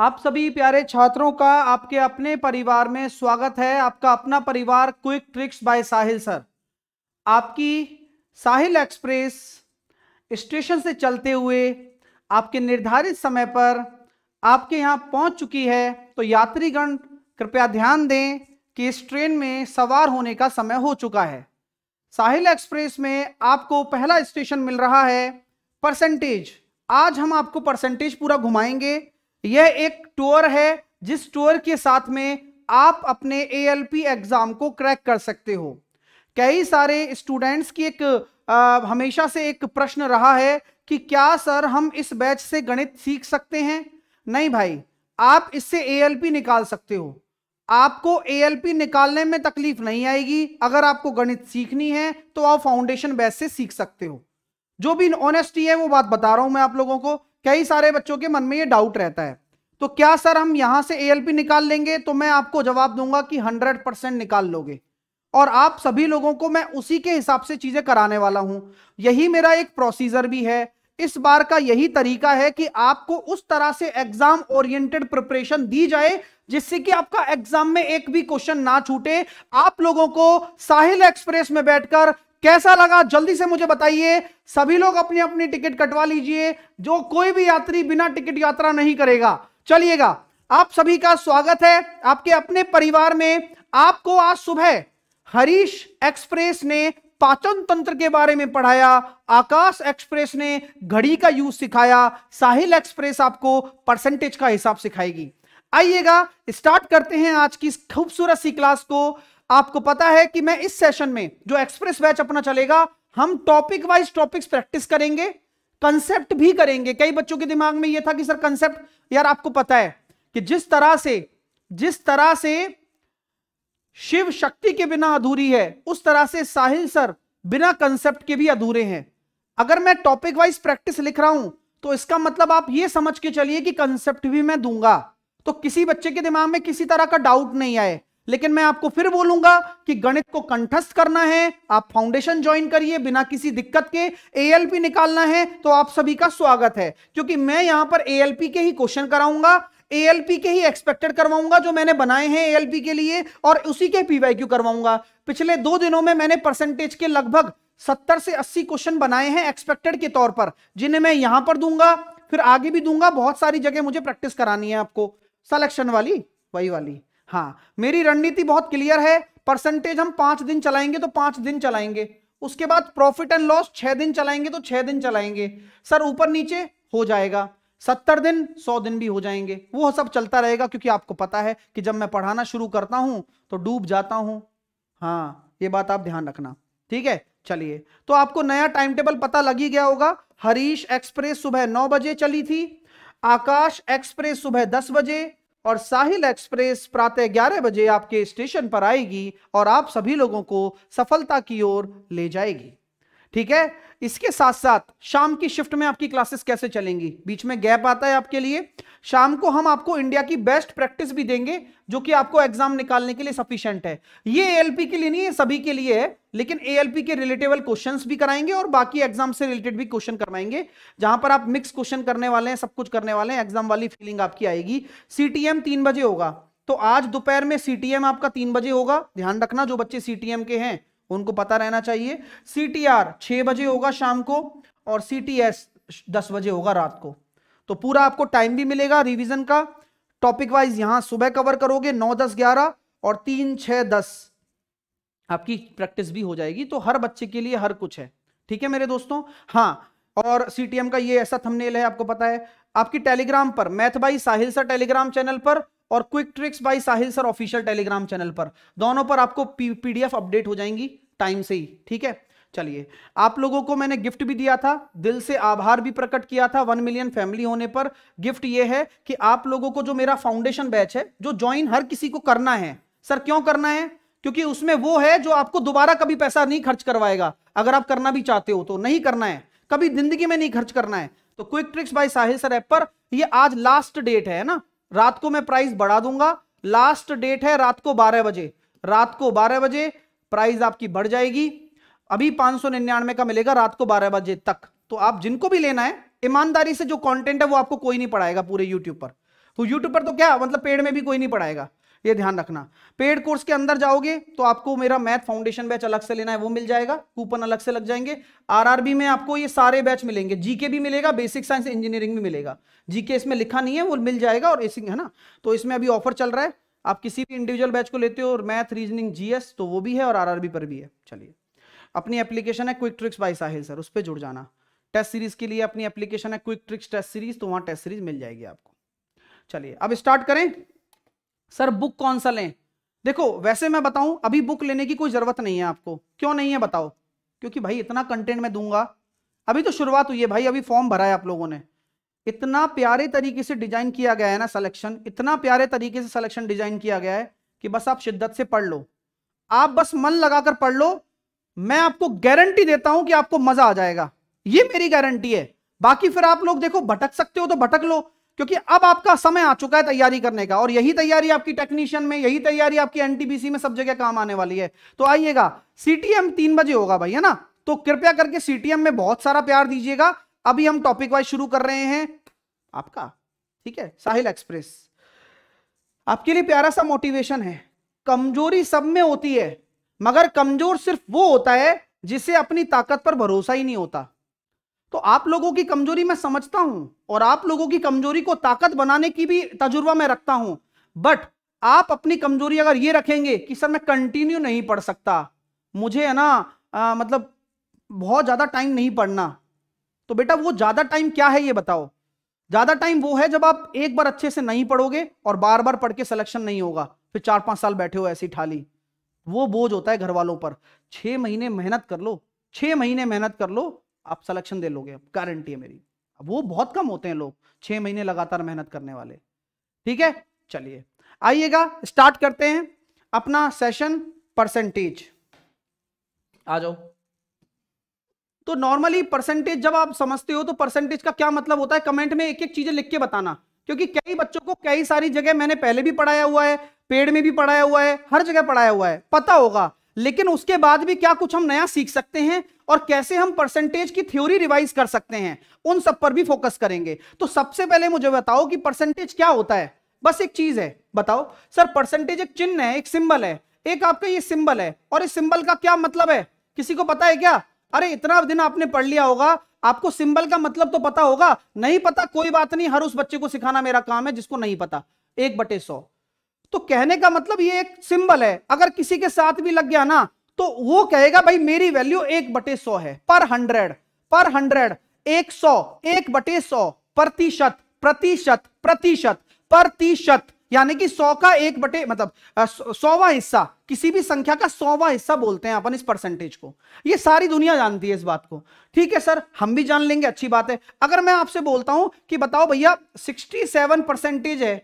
आप सभी प्यारे छात्रों का आपके अपने परिवार में स्वागत है आपका अपना परिवार quick tricks by Sahil sir आपकी साहिल एक्सप्रेस स्टेशन से चलते हुए आपके निर्धारित समय पर आपके यहाँ पहुँच चुकी है तो यात्रीगण कृपया ध्यान दें कि इस ट्रेन में सवार होने का समय हो चुका है साहिल एक्सप्रेस में आपको पहला स्टेशन मिल रहा है परसेंटेज आज हम आपको परसेंटेज पूरा घुमाएंगे यह एक टोर है जिस टोर के साथ में आप अपने ए एग्जाम को क्रैक कर सकते हो कई सारे स्टूडेंट्स की एक आ, हमेशा से एक प्रश्न रहा है कि क्या सर हम इस बैच से गणित सीख सकते हैं नहीं भाई आप इससे ए निकाल सकते हो आपको ए निकालने में तकलीफ नहीं आएगी अगर आपको गणित सीखनी है तो आप फाउंडेशन बैच से सीख सकते हो जो भी ऑनेस्टी है वो बात बता रहा हूं मैं आप लोगों को कई सारे बच्चों के मन में ये डाउट रहता है तो क्या सर हम यहां से एएलपी निकाल लेंगे तो मैं आपको जवाब दूंगा कि 100 परसेंट निकाल लोगे और आप सभी लोगों को मैं उसी के हिसाब से चीजें कराने वाला हूं यही मेरा एक प्रोसीजर भी है इस बार का यही तरीका है कि आपको उस तरह से एग्जाम ओरिएंटेड प्रिपरेशन दी जाए जिससे कि आपका एग्जाम में एक भी क्वेश्चन ना छूटे आप लोगों को साहिल एक्सप्रेस में बैठकर कैसा लगा जल्दी से मुझे बताइए सभी लोग अपनी अपनी टिकट कटवा लीजिए जो कोई भी यात्री बिना टिकट यात्रा नहीं करेगा चलिएगा आप सभी का स्वागत है आपके अपने परिवार में आपको आज सुबह हरीश एक्सप्रेस ने पाचन तंत्र के बारे में पढ़ाया आकाश एक्सप्रेस ने घड़ी का यूज सिखाया साहिल एक्सप्रेस आपको परसेंटेज का हिसाब सिखाएगी आइएगा स्टार्ट करते हैं आज की खूबसूरत सी क्लास को आपको पता है कि मैं इस सेशन में जो एक्सप्रेस बैच अपना चलेगा हम टॉपिक वाइज टॉपिक्स प्रैक्टिस करेंगे कंसेप्ट भी करेंगे कई बच्चों के दिमाग में यह था कि सर कंसेप्ट यार आपको पता है कि जिस तरह से जिस तरह से शिव शक्ति के बिना अधूरी है उस तरह से साहिल सर बिना कंसेप्ट के भी अधूरे हैं अगर मैं टॉपिक वाइज प्रैक्टिस लिख रहा हूं तो इसका मतलब आप ये समझ के चलिए कि कंसेप्ट भी मैं दूंगा तो किसी बच्चे के दिमाग में किसी तरह का डाउट नहीं आए लेकिन मैं आपको फिर बोलूंगा कि गणित को कंठस्थ करना है आप फाउंडेशन ज्वाइन करिए बिना किसी दिक्कत के एएलपी निकालना है तो आप सभी का स्वागत है क्योंकि मैं यहां पर एएलपी के ही क्वेश्चन कराऊंगा एएलपी के ही एक्सपेक्टेड करवाऊंगा जो मैंने बनाए हैं एएलपी के लिए और उसी के पीवाईक्यू करवाऊंगा पिछले दो दिनों में मैंने परसेंटेज के लगभग सत्तर से अस्सी क्वेश्चन बनाए हैं एक्सपेक्टेड के तौर पर जिन्हें मैं यहां पर दूंगा फिर आगे भी दूंगा बहुत सारी जगह मुझे प्रैक्टिस करानी है आपको सिलेक्शन वाली वही वाली हाँ मेरी रणनीति बहुत क्लियर है परसेंटेज हम पांच दिन चलाएंगे तो पांच दिन चलाएंगे उसके बाद प्रॉफिट एंड लॉस छह दिन चलाएंगे तो छह दिन चलाएंगे सर ऊपर नीचे हो जाएगा सत्तर दिन सौ दिन भी हो जाएंगे वो सब चलता रहेगा क्योंकि आपको पता है कि जब मैं पढ़ाना शुरू करता हूं तो डूब जाता हूं हाँ ये बात आप ध्यान रखना ठीक है चलिए तो आपको नया टाइम टेबल पता लग ही गया होगा हरीश एक्सप्रेस सुबह नौ बजे चली थी आकाश एक्सप्रेस सुबह दस बजे और साहिल एक्सप्रेस प्रातः ग्यारह बजे आपके स्टेशन पर आएगी और आप सभी लोगों को सफलता की ओर ले जाएगी ठीक है इसके साथ साथ शाम की शिफ्ट में आपकी क्लासेस कैसे चलेंगी बीच में गैप आता है आपके लिए शाम को हम आपको इंडिया की बेस्ट प्रैक्टिस भी देंगे जो कि आपको एग्जाम निकालने के लिए सफिशियंट है ये एएलपी के लिए नहीं है सभी के लिए है लेकिन एएलपी के रिलेटेबल क्वेश्चंस भी कराएंगे और बाकी एग्जाम से रिलेटेड भी क्वेश्चन करवाएंगे जहां पर आप मिक्स क्वेश्चन करने वाले हैं सब कुछ करने वाले हैं एग्जाम वाली फीलिंग आपकी आएगी सीटीएम तीन बजे होगा तो आज दोपहर में सीटीएम आपका तीन बजे होगा ध्यान रखना जो बच्चे सीटीएम के हैं उनको पता रहना चाहिए सी टी आर छह बजे होगा शाम को और सी टी एस दस बजे होगा रात को तो पूरा आपको टाइम भी मिलेगा रिविजन का टॉपिक वाइज यहां सुबह कवर करोगे नौ दस ग्यारह और तीन छः दस आपकी प्रैक्टिस भी हो जाएगी तो हर बच्चे के लिए हर कुछ है ठीक है मेरे दोस्तों हाँ और एम का ये ऐसा थंबनेल है आपको पता है आपकी टेलीग्राम पर math by Sahil sir Telegram channel पर और quick tricks by Sahil sir official Telegram channel पर दोनों पर आपको पीडीएफ अपडेट हो जाएंगी टाइम से ही ठीक है चलिए आप लोगों को मैंने गिफ्ट भी दिया था दिल से आभार भी प्रकट किया था वन मिलियन फैमिली होने पर गिफ्ट ये है कि आप लोगों को जो मेरा फाउंडेशन बैच है जो ज्वाइन हर किसी को करना है सर क्यों करना है क्योंकि उसमें वो है जो आपको दोबारा कभी पैसा नहीं खर्च करवाएगा अगर आप करना भी चाहते हो तो नहीं करना है कभी जिंदगी में नहीं खर्च करना है तो quick tricks by Sahil sir app पर ये आज लास्ट डेट है ना रात को मैं प्राइस बढ़ा दूंगा लास्ट डेट है रात को बारह बजे रात को बारह बजे प्राइस आपकी बढ़ जाएगी अभी पांच का मिलेगा रात को बारह बजे तक तो आप जिनको भी लेना है ईमानदारी से जो कंटेंट है वो आपको कोई नहीं पढ़ाएगा पूरे यूट्यूब पर तो यूट्यूब पर तो क्या मतलब पेड़ में भी कोई नहीं पढ़ाएगा ये ध्यान रखना पेड कोर्स के अंदर जाओगे तो आपको मेरा मैथ फाउंडेशन बैच अलग से लेना है वो मिल जाएगा कूपन अलग से लग जाएंगे आरआरबी में आपको ये सारे बैच मिलेंगे जीके भी मिलेगा बेसिक साइंस इंजीनियरिंग भी मिलेगा जीके इसमें लिखा नहीं है वो मिल जाएगा और एसिंग है ना तो इसमें अभी ऑफर चल रहा है आप किसी भी इंडिविजुअल बैच को लेते हो और मैथ रीजनिंग जीएस तो वो भी है और आरआरबी पर भी है चलिए अपनी एप्लीकेशन है quick tricks by Sahil sir उस पर जुड़ जाना टेस्ट सीरीज के लिए अपनी एप्लीकेशन है क्विक ट्रिक्स टेस्ट सीरीज तो वहां टेस्ट सीरीज मिल जाएगी आपको चलिए अब स्टार्ट करें सर बुक कौन सा लें देखो वैसे मैं बताऊं अभी बुक लेने की कोई जरूरत नहीं है आपको क्यों नहीं है बताओ क्योंकि भाई इतना कंटेंट मैं दूंगा अभी तो शुरुआत हुई है भाई अभी फॉर्म भरा है आप लोगों ने इतना प्यारे तरीके से डिजाइन किया गया है ना सिलेक्शन इतना प्यारे तरीके से सिलेक्शन डिजाइन किया गया है कि बस आप शिद्दत से पढ़ लो आप बस मन लगाकर पढ़ लो मैं आपको गारंटी देता हूं कि आपको मजा आ जाएगा ये मेरी गारंटी है बाकी फिर आप लोग देखो भटक सकते हो तो भटक लो क्योंकि अब आपका समय आ चुका है तैयारी करने का और यही तैयारी आपकी टेक्नीशियन में यही तैयारी आपकी एनटीपीसी में सब जगह काम आने वाली है तो आइएगा सीटीएम तीन बजे होगा भाई है ना तो कृपया करके सीटीएम में बहुत सारा प्यार दीजिएगा अभी हम टॉपिक वाइज शुरू कर रहे हैं आपका ठीक है साहिल एक्सप्रेस आपके लिए प्यारा सा मोटिवेशन है कमजोरी सब में होती है मगर कमजोर सिर्फ वो होता है जिसे अपनी ताकत पर भरोसा ही नहीं होता तो आप लोगों की कमजोरी मैं समझता हूं और आप लोगों की कमजोरी को ताकत बनाने की भी तजुर्बा मैं रखता हूं बट आप अपनी कमजोरी अगर ये रखेंगे कि सर मैं कंटिन्यू नहीं पढ़ सकता मुझे है ना आ, मतलब बहुत ज्यादा टाइम नहीं पढ़ना तो बेटा वो ज्यादा टाइम क्या है ये बताओ ज्यादा टाइम वो है जब आप एक बार अच्छे से नहीं पढ़ोगे और बार बार पढ़ के सिलेक्शन नहीं होगा फिर चार पांच साल बैठे हो ऐसी ठाली वो बोझ होता है घर वालों पर छह महीने मेहनत कर लो छह महीने मेहनत कर लो आप सिलेक्शन दे लोगे गारंटी है मेरी वो बहुत कम होते हैं लोग छह महीने लगातार मेहनत करने वाले ठीक है चलिए आइएगा स्टार्ट करते हैं अपना सेशन परसेंटेज आ जाओ तो नॉर्मली परसेंटेज जब आप समझते हो तो परसेंटेज का क्या मतलब होता है कमेंट में एक एक चीजें लिख के बताना क्योंकि कई बच्चों को कई सारी जगह मैंने पहले भी पढ़ाया हुआ है पेड़ में भी पढ़ाया हुआ है हर जगह पढ़ाया हुआ है पता होगा लेकिन उसके बाद भी क्या कुछ हम नया सीख सकते हैं और कैसे हम परसेंटेज की थ्योरी रिवाइज कर सकते हैं उन सब पर भी फोकस करेंगे तो सबसे पहले मुझे बताओ कि परसेंटेज क्या होता है बस एक चीज है बताओ सर परसेंटेज एक चिन्ह है एक सिंबल है एक आपका ये सिंबल है और इस सिंबल का क्या मतलब है किसी को पता है क्या अरे इतना दिन आपने पढ़ लिया होगा आपको सिंबल का मतलब तो पता होगा नहीं पता कोई बात नहीं हर उस बच्चे को सिखाना मेरा काम है जिसको नहीं पता एक बटे सौ तो कहने का मतलब ये एक सिंबल है अगर किसी के साथ भी लग गया ना तो वो कहेगा भाई मेरी वैल्यू एक बटे सौ है पर हंड्रेड पर हंड्रेड एक सौ एक बटे सौ प्रतिशत प्रतिशत प्रतिशत प्रतिशत यानी कि सौ का एक बटे मतलब सौवा हिस्सा किसी भी संख्या का सौवा हिस्सा बोलते हैं अपन इस परसेंटेज को ये सारी दुनिया जानती है इस बात को ठीक है सर हम भी जान लेंगे अच्छी बात है अगर मैं आपसे बोलता हूं कि बताओ भैया सिक्सटी सेवन परसेंटेज है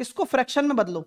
इसको फ्रैक्शन में बदलो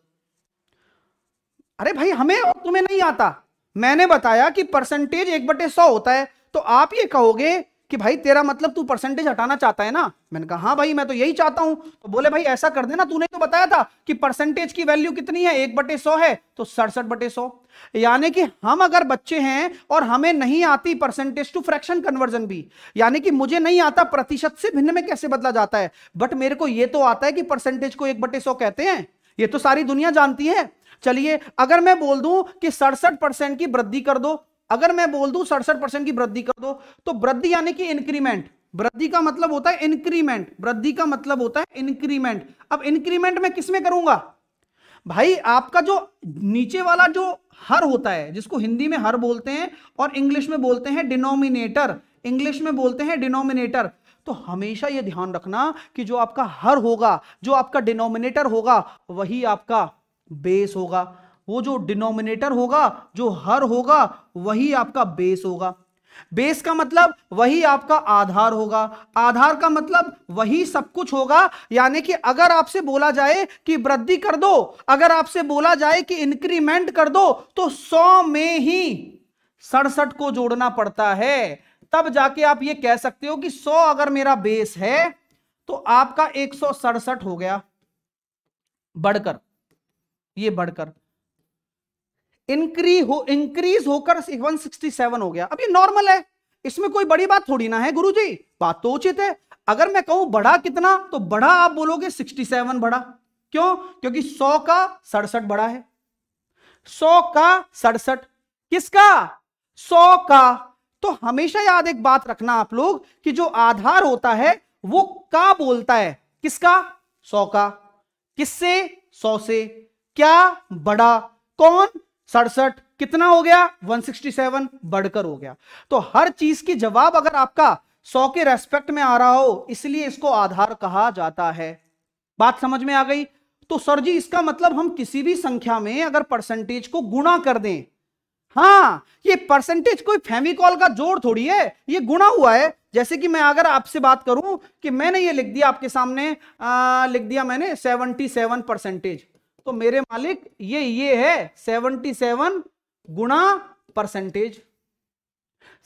अरे भाई हमें और तुम्हें नहीं आता मैंने बताया कि परसेंटेज एक बटे सौ होता है तो आप ये कहोगे कि भाई तेरा मतलब तू परसेंटेज हटाना चाहता है ना मैंने कहा हाँ भाई मैं तो यही चाहता हूं तो बोले भाई ऐसा कर देना तूने तो बताया था कि परसेंटेज की वैल्यू कितनी है एक बटे सौ है तो सड़सठ बटे सौ यानी कि हम अगर बच्चे हैं और हमें नहीं आती परसेंटेज टू फ्रैक्शन कन्वर्जन भी यानी कि मुझे नहीं आता प्रतिशत से भिन्न में कैसे बदला जाता है बट मेरे को यह तो आता है कि परसेंटेज को एक बटे सौ कहते हैं ये तो सारी दुनिया जानती है चलिए अगर मैं बोल दूं कि सड़सठ परसेंट की वृद्धि कर दो अगर मैं बोल दू सड़सठ परसेंट की वृद्धि कर दो तो वृद्धि यानी कि इंक्रीमेंट वृद्धि का मतलब होता है इंक्रीमेंट वृद्धि का मतलब होता है इंक्रीमेंट अब इंक्रीमेंट में किसमें करूंगा भाई आपका जो नीचे वाला जो हर होता है जिसको हिंदी में हर बोलते हैं और इंग्लिश में बोलते हैं डिनोमिनेटर इंग्लिश में बोलते हैं डिनोमिनेटर तो हमेशा यह ध्यान रखना कि जो आपका हर होगा जो आपका डिनोमिनेटर होगा वही आपका बेस होगा वो जो डिनोमिनेटर होगा जो हर होगा वही आपका बेस होगा बेस का मतलब वही आपका आधार होगा आधार का मतलब वही सब कुछ होगा यानी कि अगर आपसे बोला जाए कि वृद्धि कर दो अगर आपसे बोला जाए कि इंक्रीमेंट कर दो तो सौ में ही सड़सठ को जोड़ना पड़ता है तब जाके आप ये कह सकते हो कि सौ अगर मेरा बेस है तो आपका एक हो गया बढ़कर ये बढ़कर इंक्री हो इंक्रीज होकर 167 हो गया अब ये नॉर्मल है इसमें कोई बड़ी बात थोड़ी ना है गुरुजी बात तो उचित है अगर मैं कहूं बढ़ा कितना तो बढ़ा आप बोलोगे 67 बढ़ा क्यों क्योंकि 100 का सड़सठ बढ़ा है 100 का सड़सठ किसका 100 का तो हमेशा याद एक बात रखना आप लोग कि जो आधार होता है वो का बोलता है किसका सौ का किससे सौ से क्या बड़ा कौन सड़सठ कितना हो गया 167 बढ़कर हो गया तो हर चीज की जवाब अगर आपका 100 के रेस्पेक्ट में आ रहा हो इसलिए इसको आधार कहा जाता है बात समझ में आ गई तो सर जी इसका मतलब हम किसी भी संख्या में अगर परसेंटेज को गुणा कर दें हाँ ये परसेंटेज कोई फेमिकॉल का जोड़ थोड़ी है ये गुणा हुआ है जैसे कि मैं अगर आपसे बात करूं कि मैंने ये लिख दिया आपके सामने आ, लिख दिया मैंने सेवन परसेंटेज तो मेरे मालिक ये ये है 77 गुणा परसेंटेज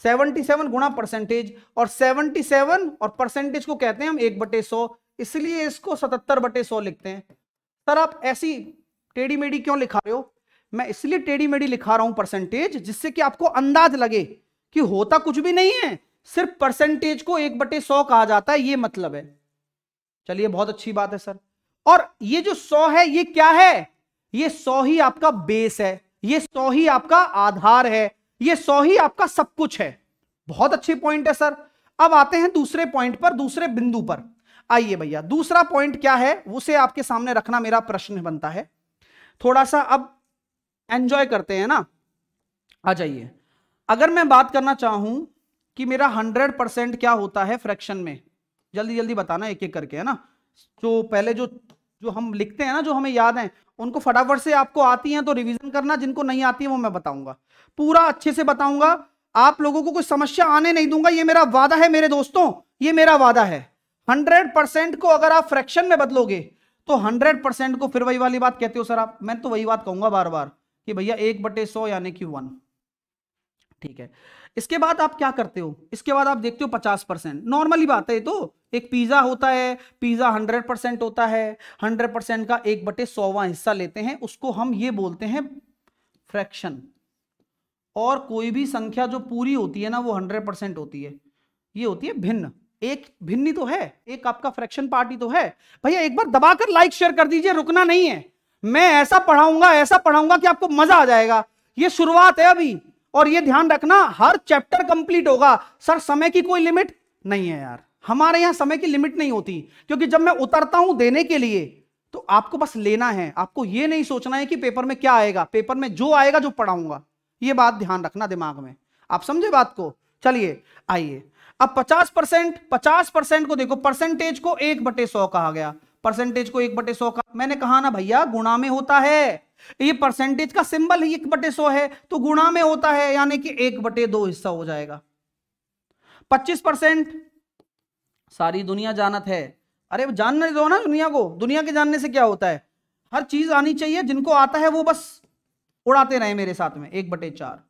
77 गुणा परसेंटेज और 77 और परसेंटेज को कहते हैं हम एक बटे सौ इसलिए इसको 77 बटे सौ लिखते हैं सर आप ऐसी टेढ़ी मेढ़ी क्यों लिखा रहे हो मैं इसलिए टेढ़ी मेढ़ी लिखा रहा हूं परसेंटेज जिससे कि आपको अंदाज लगे कि होता कुछ भी नहीं है सिर्फ परसेंटेज को एक बटे सौ कहा जाता है ये मतलब है चलिए बहुत अच्छी बात है सर और ये जो सौ है ये क्या है ये सौ ही आपका बेस है ये सौ ही आपका आधार है ये सौ ही आपका सब कुछ है बहुत अच्छी पॉइंट है सर अब आते हैं दूसरे पॉइंट पर दूसरे बिंदु पर आइए भैया दूसरा पॉइंट क्या है उसे आपके सामने रखना मेरा प्रश्न बनता है थोड़ा सा अब एंजॉय करते हैं ना आ जाइए अगर मैं बात करना चाहूं कि मेरा हंड्रेड परसेंट क्या होता है फ्रैक्शन में जल्दी जल्दी बताना एक एक करके है ना जो पहले जो जो हम लिखते हैं ना जो हमें याद हैं उनको फटाफट से आपको आती हैं तो रिवीजन करना जिनको नहीं आती है वो मैं बताऊंगा पूरा अच्छे से बताऊंगा आप लोगों को कोई समस्या आने नहीं दूंगा ये मेरा वादा है मेरे दोस्तों ये मेरा वादा है हंड्रेड परसेंट को अगर आप फ्रैक्शन में बदलोगे तो हंड्रेड परसेंट को फिर वही वाली बात कहते हो सर आप मैं तो वही बात कहूंगा बार बार कि भैया एक बटे सौ यानी कि वन ठीक है इसके बाद आप क्या करते हो इसके बाद आप देखते हो पचास परसेंट नॉर्मली बात है तो एक पिज़्ज़ा होता है पिज़्ज़ा हंड्रेड परसेंट होता है हंड्रेड परसेंट का एक बटे सौवा हिस्सा लेते हैं उसको हम ये बोलते हैं फ्रैक्शन और कोई भी संख्या जो पूरी होती है ना वो हंड्रेड परसेंट होती है ये होती है भिन्न एक भिन्नी तो है एक आपका फ्रैक्शन पार्टी तो है भैया एक बार दबाकर लाइक शेयर कर दीजिए रुकना नहीं है मैं ऐसा पढ़ाऊंगा ऐसा पढ़ाऊंगा कि आपको मजा आ जाएगा ये शुरुआत है अभी और ये ध्यान रखना हर चैप्टर कंप्लीट होगा सर समय की कोई लिमिट नहीं है यार हमारे यहां समय की लिमिट नहीं होती क्योंकि जब मैं उतरता हूं देने के लिए तो आपको बस लेना है आपको यह नहीं सोचना है कि पेपर में क्या आएगा पेपर में जो आएगा जो पढ़ाऊंगा ये बात ध्यान रखना दिमाग में आप समझे बात को चलिए आइए अब 50 परसेंट पचास परसेंट को देखो परसेंटेज को एक बटे सौ कहा गया परसेंटेज को एक बटे सौ का मैंने कहा ना भैया गुणा में होता है ये परसेंटेज का सिंबल ही एक बटे सौ है तो गुणा में होता है यानी कि एक बटे दो हिस्सा हो जाएगा पच्चीस परसेंट सारी दुनिया जानत है अरे जानने दो ना दुनिया को दुनिया के जानने से क्या होता है हर चीज आनी चाहिए जिनको आता है वो बस उड़ाते रहे मेरे साथ में एक बटे चार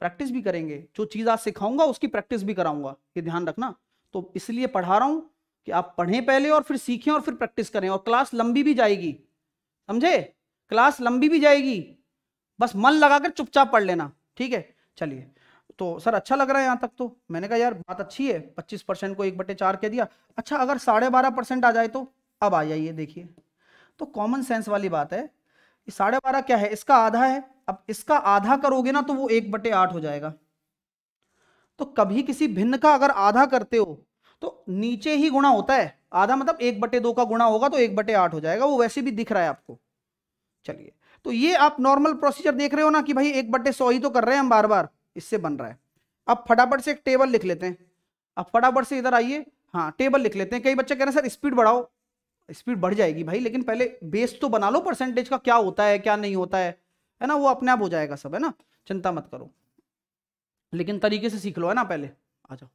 प्रैक्टिस भी करेंगे जो चीज आज सिखाऊंगा उसकी प्रैक्टिस भी कराऊंगा ये ध्यान रखना तो इसलिए पढ़ा रहा हूं कि आप पढ़ें पहले और फिर सीखें और फिर प्रैक्टिस करें और क्लास लंबी भी जाएगी समझे क्लास लंबी भी जाएगी बस मन लगाकर चुपचाप पढ़ लेना ठीक है चलिए तो सर अच्छा लग रहा है यहाँ तक तो मैंने कहा यार बात अच्छी है पच्चीस परसेंट को एक बटे चार कह दिया अच्छा अगर साढ़े बारह परसेंट आ जाए तो अब आ जाइए देखिए तो कॉमन सेंस वाली बात है साढ़े बारह क्या है इसका आधा है अब इसका आधा करोगे ना तो वो एक बटे आठ हो जाएगा तो कभी किसी भिन्न का अगर आधा करते हो तो नीचे ही गुणा होता है आधा मतलब एक बटे दो का गुणा होगा तो एक बटे आठ हो जाएगा वो वैसे भी दिख रहा है आपको चलिए तो ये आप नॉर्मल प्रोसीजर देख रहे हो ना कि भाई एक बटे सौ ही तो कर रहे हैं हम बार बार इससे बन रहा है अब फटाफट से एक टेबल लिख लेते हैं अब फटाफट से इधर आइए हाँ टेबल लिख लेते हैं कई बच्चे कह रहे हैं सर स्पीड बढ़ाओ स्पीड बढ़ जाएगी भाई लेकिन पहले बेस तो बना लो परसेंटेज का क्या होता है क्या नहीं होता है है ना वो अपने आप हो जाएगा सब है ना चिंता मत करो लेकिन तरीके से सीख लो है ना पहले आ जाओ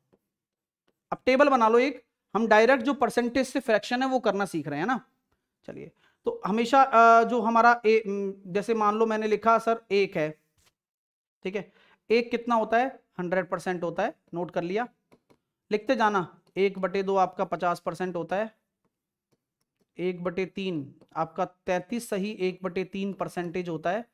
अब टेबल बना लो एक हम डायरेक्ट जो परसेंटेज से फ्रैक्शन है वो करना सीख रहे हैं ना चलिए तो हमेशा जो हमारा ए जैसे मान लो मैंने लिखा सर एक है ठीक है एक कितना होता है हंड्रेड परसेंट होता है नोट कर लिया लिखते जाना एक बटे दो आपका पचास परसेंट होता है एक बटे तीन आपका तैतीस सही एक बटे तीन परसेंटेज होता है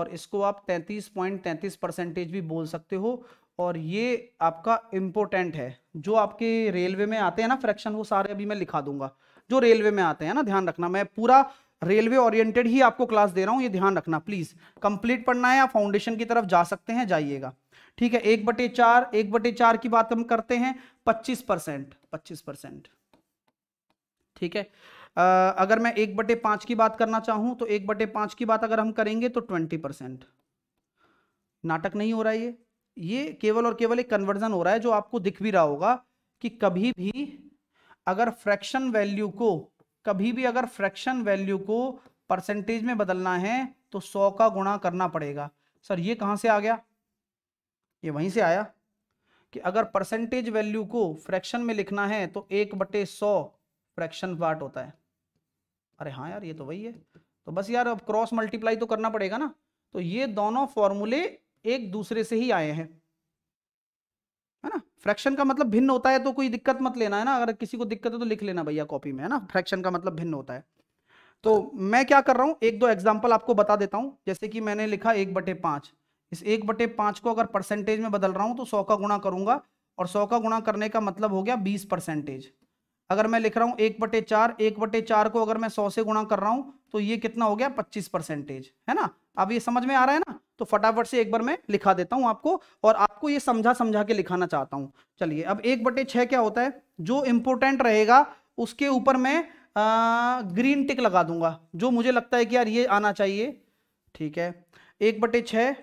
और इसको आप तैतीस पॉइंट तैंतीस परसेंटेज भी बोल सकते हो और ये आपका इम्पोर्टेंट है जो आपके रेलवे में आते हैं ना फ्रैक्शन वो सारे अभी मैं लिखा दूंगा जो रेलवे में आते हैं ना ध्यान रखना मैं पूरा रेलवे ओरिएंटेड ही आपको क्लास दे रहा हूं ये ध्यान रखना प्लीज कंप्लीट पढ़ना है आप फाउंडेशन की तरफ जा सकते हैं जाइएगा ठीक है एक बटे चार एक बटे चार की बात हम करते हैं पच्चीस परसेंट पच्चीस परसेंट ठीक है आ, अगर मैं एक बटे पांच की बात करना चाहूं तो एक बटे पांच की बात अगर हम करेंगे तो ट्वेंटी परसेंट नाटक नहीं हो रहा है ये ये केवल और केवल एक कन्वर्जन हो रहा है जो आपको दिख भी रहा होगा कि कभी भी अगर फ्रैक्शन वैल्यू को कभी भी अगर फ्रैक्शन वैल्यू को परसेंटेज में बदलना है तो सौ का गुणा करना पड़ेगा सर ये कहाँ से आ गया ये वहीं से आया कि अगर परसेंटेज वैल्यू को फ्रैक्शन में लिखना है तो एक बटे सौ फ्रैक्शन पार्ट होता है अरे हाँ यार ये तो वही है तो बस यार अब क्रॉस मल्टीप्लाई तो करना पड़ेगा ना तो ये दोनों फॉर्मूले एक दूसरे से ही आए हैं है ना फ्रैक्शन का मतलब भिन्न होता है तो कोई दिक्कत मत लेना है ना अगर किसी को दिक्कत है तो लिख लेना भैया कॉपी में है ना फ्रैक्शन का मतलब भिन्न होता है तो मैं क्या कर रहा हूँ एक दो एग्जाम्पल आपको बता देता हूँ जैसे कि मैंने लिखा एक बटे पांच इस एक बटे पांच को अगर परसेंटेज में बदल रहा हूँ तो सौ का गुणा करूंगा और सौ का गुणा करने का मतलब हो गया बीस परसेंटेज अगर मैं लिख रहा हूँ एक बटे चार एक बटे चार को अगर मैं सौ से गुणा कर रहा हूँ तो ये कितना हो गया पच्चीस परसेंटेज है ना अब ये समझ में आ रहा है ना तो फटाफट से एक बार मैं लिखा देता हूं आपको और आपको ये समझा समझा के लिखाना चाहता हूं चलिए अब एक बटे छ क्या होता है जो इंपॉर्टेंट रहेगा उसके ऊपर मैं आ, ग्रीन टिक लगा दूंगा जो मुझे लगता है कि यार ये आना चाहिए ठीक है एक बटे छह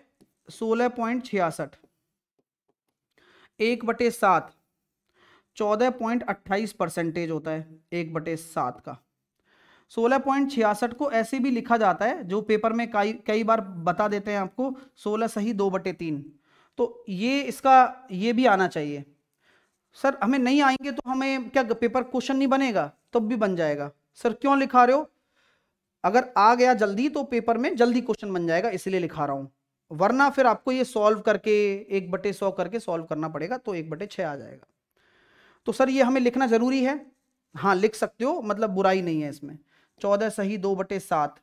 सोलह पॉइंट छियासठ एक बटे सात चौदह पॉइंट अट्ठाईस परसेंटेज होता है एक बटे सात का सोलह पॉइंट छियासठ को ऐसे भी लिखा जाता है जो पेपर में कई बार बता देते हैं आपको सोलह सही दो बटे तीन तो ये इसका ये भी आना चाहिए सर हमें नहीं आएंगे तो हमें क्या पेपर क्वेश्चन नहीं बनेगा तब तो भी बन जाएगा सर क्यों लिखा रहे हो अगर आ गया जल्दी तो पेपर में जल्दी क्वेश्चन बन जाएगा इसलिए लिखा रहा हूं वरना फिर आपको ये सॉल्व करके एक बटे सौ करके सॉल्व करना पड़ेगा तो एक बटे छः आ जाएगा तो सर ये हमें लिखना ज़रूरी है हाँ लिख सकते हो मतलब बुराई नहीं है इसमें चौदह सही दो बटे सात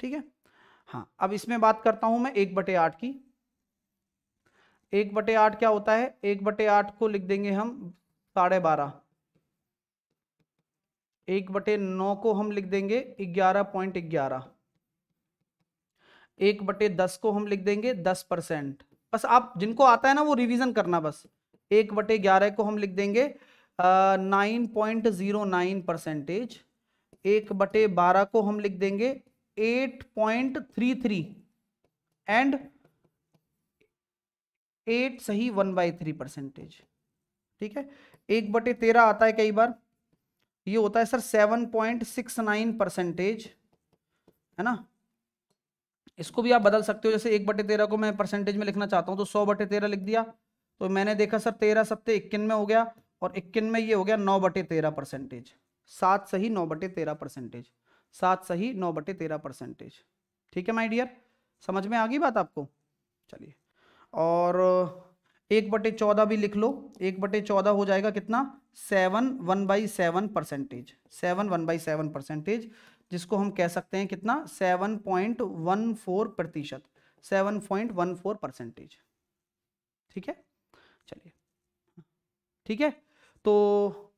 ठीक है हाँ अब इसमें बात करता हूं मैं एक बटे आठ की एक बटे आठ क्या होता है एक बटे आठ को लिख देंगे हम साढ़े बारह एक बटे नौ को हम लिख देंगे ग्यारह पॉइंट ग्यारह एक बटे दस को हम लिख देंगे दस परसेंट बस आप जिनको आता है ना वो रिवीजन करना बस एक बटे ग्यारह को हम लिख देंगे nine point zero nine percentage एक बटे बारह को हम लिख देंगे eight point three three and eight सही वन बाई थ्री परसेंटेज ठीक है एक बटे तेरह आता है कई बार ये होता है sir seven point six nine percentage है ना इसको भी आप बदल सकते हो जैसे एक बटे तेरह को मैं परसेंटेज में लिखना चाहता हूं तो सौ बटे तेरह लिख दिया तो मैंने देखा सर तेरह सत्ते इक्कीन में हो गया और इक्कीन में ये हो गया नौ बटे तेरह परसेंटेज सात सही नौ बटे तेरह परसेंटेज सात सही नौ बटे तेरह परसेंटेज ठीक है माय डियर समझ में आ गई बात आपको चलिए और एक बटे चौदह भी लिख लो एक बटे चौदह हो जाएगा कितना seven one by seven percentage seven one by seven percentage जिसको हम कह सकते हैं कितना सेवन पॉइंट वन फोर प्रतिशत seven point one four percentage ठीक है चलिए ठीक है तो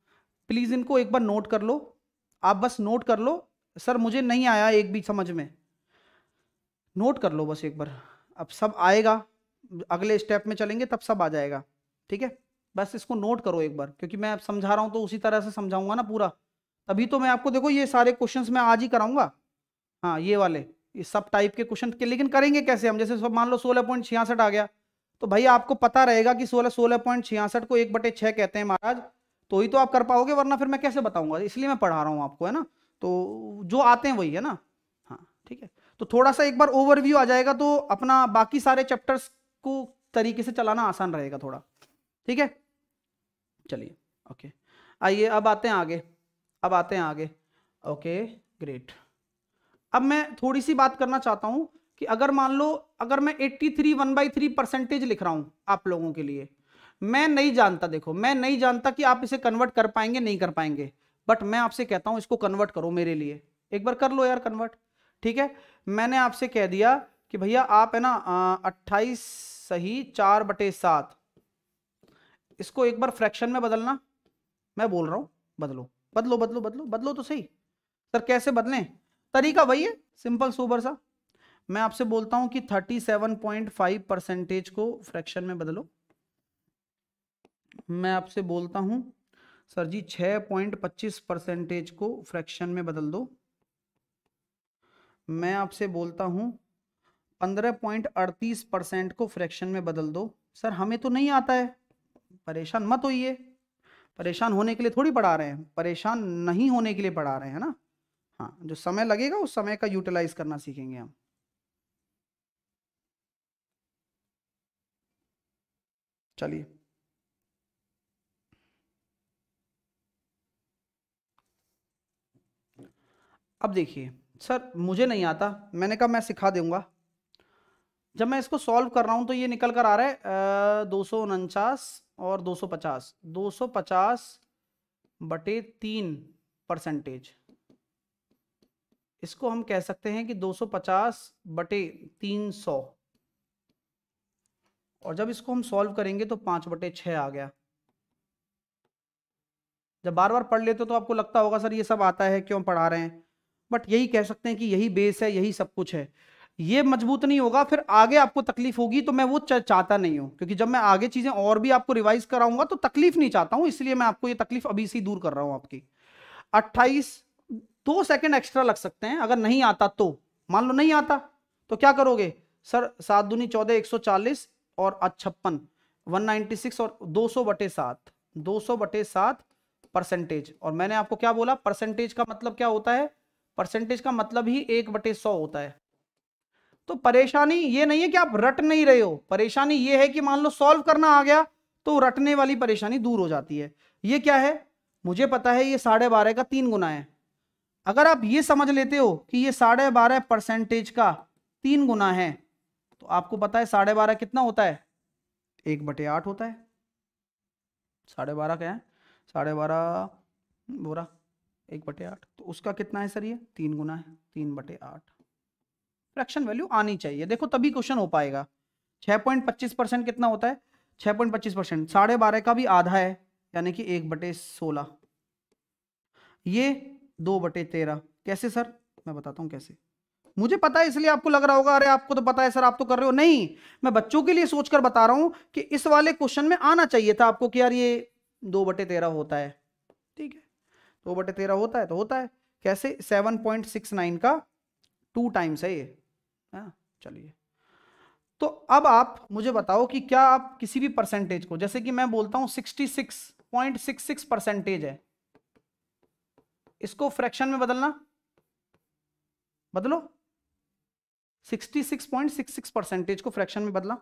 प्लीज़ इनको एक बार नोट कर लो आप बस नोट कर लो सर मुझे नहीं आया एक भी समझ में नोट कर लो बस एक बार अब सब आएगा अगले स्टेप में चलेंगे तब सब आ जाएगा ठीक है बस इसको नोट करो एक बार क्योंकि मैं अब समझा रहा हूँ तो उसी तरह से समझाऊंगा ना पूरा तभी तो मैं आपको देखो ये सारे क्वेश्चंस मैं आज ही कराऊंगा हाँ ये वाले ये सब टाइप के क्वेश्चन के लेकिन करेंगे कैसे हम जैसे सब मान लो सोलह पॉइंट छियासठ आ गया तो भाई आपको पता रहेगा कि सोलह सोलह पॉइंट छियासठ को एक बटे छह कहते हैं महाराज तो ही तो आप कर पाओगे वरना फिर मैं कैसे बताऊंगा इसलिए मैं पढ़ा रहा हूँ आपको है ना तो जो आते हैं वही है ना हाँ ठीक है तो थोड़ा सा एक बार ओवरव्यू आ जाएगा तो अपना बाकी सारे चैप्टर्स को तरीके से चलाना आसान रहेगा थोड़ा ठीक है चलिए ओके आइए अब आते हैं आगे अब आते हैं आगे ओके ग्रेट अब मैं थोड़ी सी बात करना चाहता हूँ कि अगर मान लो अगर मैं 83 three one by three percentage लिख रहा हूं आप लोगों के लिए मैं नहीं जानता देखो मैं नहीं जानता कि आप इसे कन्वर्ट कर पाएंगे नहीं कर पाएंगे बट मैं आपसे कहता हूं इसको कन्वर्ट करो मेरे लिए एक बार कर लो यार कन्वर्ट ठीक है मैंने आपसे कह दिया कि भैया आप है ना अट्ठाईस सही चार बटे सात इसको एक बार फ्रैक्शन में बदलना मैं बोल रहा हूं बदलो बदलो बदलो बदलो बदलो तो सही सर कैसे बदलें तरीका वही है सिंपल सोबर सा मैं आपसे बोलता हूं कि 37.5 परसेंटेज को फ्रैक्शन में बदलो मैं आपसे बोलता हूं सर जी 6.25 परसेंटेज को फ्रैक्शन में बदल दो मैं आपसे बोलता हूं 15.38 परसेंट को फ्रैक्शन में बदल दो सर हमें तो नहीं आता है परेशान मत होइए परेशान होने के लिए थोड़ी पढ़ा रहे हैं परेशान नहीं होने के लिए पढ़ा रहे हैं ना हाँ जो समय लगेगा उस समय का यूटिलाइज करना सीखेंगे हम चलिए अब देखिए सर मुझे नहीं आता मैंने कहा मैं सिखा दूंगा जब मैं इसको सॉल्व कर रहा हूं तो ये निकल कर आ रहा है दो सौ उनचास और 250 250 बटे तीन परसेंटेज इसको हम कह सकते हैं कि 250 बटे 300 और जब इसको हम सॉल्व करेंगे तो पांच बटे छह आ गया जब बार बार पढ़ लेते हो तो आपको लगता होगा सर ये सब आता है क्यों पढ़ा रहे हैं बट यही कह सकते हैं कि यही बेस है यही सब कुछ है ये मजबूत नहीं होगा फिर आगे आपको तकलीफ होगी तो मैं वो चाहता नहीं हूं क्योंकि जब मैं आगे चीज़ें और भी आपको रिवाइज कराऊंगा तो तकलीफ नहीं चाहता हूं इसलिए मैं आपको ये तकलीफ अभी से दूर कर रहा हूं आपकी अट्ठाईस दो सेकेंड एक्स्ट्रा लग सकते हैं अगर नहीं आता तो मान लो नहीं आता तो क्या करोगे सर सात दूनी चौदह एक सौ चालीस और छप्पन वन सिक्स और दो सौ बटे सात दो सौ बटे सात परसेंटेज और मैंने आपको क्या बोला परसेंटेज का मतलब क्या होता है परसेंटेज का मतलब ही एक बटे सौ होता है तो परेशानी ये नहीं है कि आप रट नहीं रहे हो परेशानी ये है कि मान लो सॉल्व करना आ गया तो रटने वाली परेशानी दूर हो जाती है ये क्या है मुझे पता है ये साढ़े बारह का तीन गुना है अगर आप ये समझ लेते हो कि ये साढ़े बारह परसेंटेज का तीन गुना है तो आपको पता है साढ़े बारह कितना होता है एक बटे आठ होता है साढ़े बारह क्या है साढ़े बारह बोरा एक बटे आठ तो उसका कितना है सर ये तीन गुना है तीन बटे आठ फ्रैक्शन वैल्यू आनी चाहिए देखो तभी क्वेश्चन हो पाएगा छः पॉइंट पच्चीस परसेंट कितना होता है छः पॉइंट पच्चीस परसेंट साढ़े बारह का भी आधा है यानी कि एक बटे सोलह ये दो बटे तेरह कैसे सर मैं बताता हूँ कैसे मुझे पता है इसलिए आपको लग रहा होगा अरे आपको तो पता है सर आप तो कर रहे हो नहीं मैं बच्चों के लिए सोचकर बता रहा हूं कि इस वाले क्वेश्चन में आना चाहिए था आपको कि यार ये दो बटे तेरह होता है ठीक है दो बटे तेरह होता है तो होता है कैसे सेवन पॉइंट सिक्स नाइन का टू टाइम्स है ये हाँ, चलिए तो अब आप मुझे बताओ कि क्या आप किसी भी परसेंटेज को जैसे कि मैं बोलता हूं sixty six point six six percentage है इसको फ्रैक्शन में बदलना बदलो 66.66 परसेंटेज को फ्रैक्शन में बदला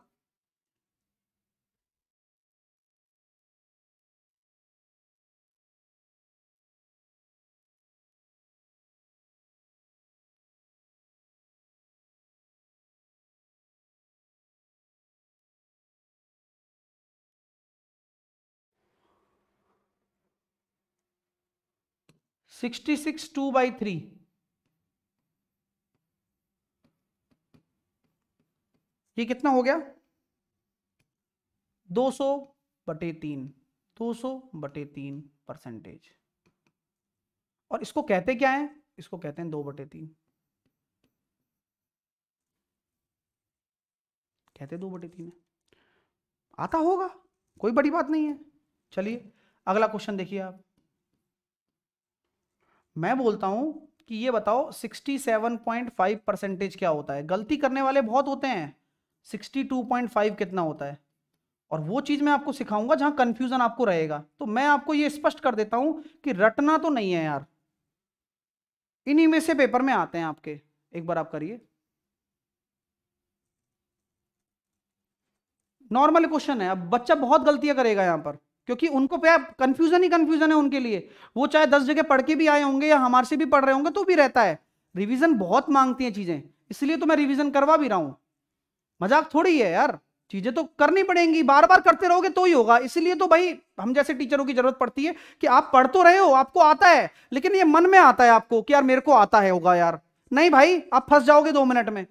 sixty six two by three ये कितना हो गया 200 बटे तीन 200 बटे तीन परसेंटेज और इसको कहते क्या है इसको कहते हैं दो बटे तीन कहते दो बटे तीन है आता होगा कोई बड़ी बात नहीं है चलिए अगला क्वेश्चन देखिए आप मैं बोलता हूं कि ये बताओ 67.5 परसेंटेज क्या होता है गलती करने वाले बहुत होते हैं 62.5 कितना होता है और वो चीज़ मैं आपको सिखाऊंगा जहां कंफ्यूजन आपको रहेगा तो मैं आपको ये स्पष्ट कर देता हूं कि रटना तो नहीं है यार इन्हीं में से पेपर में आते हैं आपके एक बार आप करिए नॉर्मल क्वेश्चन है अब बच्चा बहुत गलतियां करेगा यहां पर क्योंकि उनको कंफ्यूजन ही कंफ्यूजन है उनके लिए वो चाहे दस जगह पढ़ के भी आए होंगे या हमारे से भी पढ़ रहे होंगे तो भी रहता है रिविजन बहुत मांगती है चीज़ें इसलिए तो मैं रिविजन करवा भी रहा हूं मजाक थोड़ी है यार चीजें तो करनी पड़ेंगी बार बार करते रहोगे तो ही होगा इसलिए तो भाई हम जैसे टीचरों की जरूरत पड़ती है कि आप पढ़ तो रहे हो आपको आता है लेकिन ये मन में आता है आपको कि यार मेरे को आता है होगा यार नहीं भाई आप फंस जाओगे दो मिनट में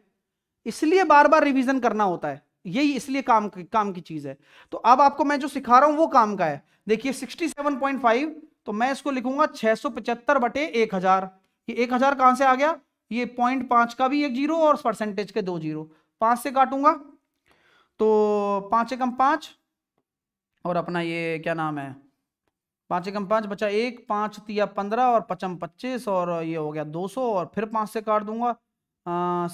इसलिए बार बार रिविजन करना होता है यही इसलिए काम काम की चीज है तो अब आपको मैं जो सिखा रहा हूं वो काम का है देखिए 67.5 तो मैं इसको लिखूंगा 675 बटे हजार ये हजार कहां से आ गया ये पॉइंट पांच का भी एक जीरो और परसेंटेज के दो जीरो पांच से काटूंगा तो पांच एकम पांच और अपना ये क्या नाम है पांच एकम पांच बचा एक पांच तिया पंद्रह और पचम पच्चीस और ये हो गया दो सौ और फिर पांच से काट दूंगा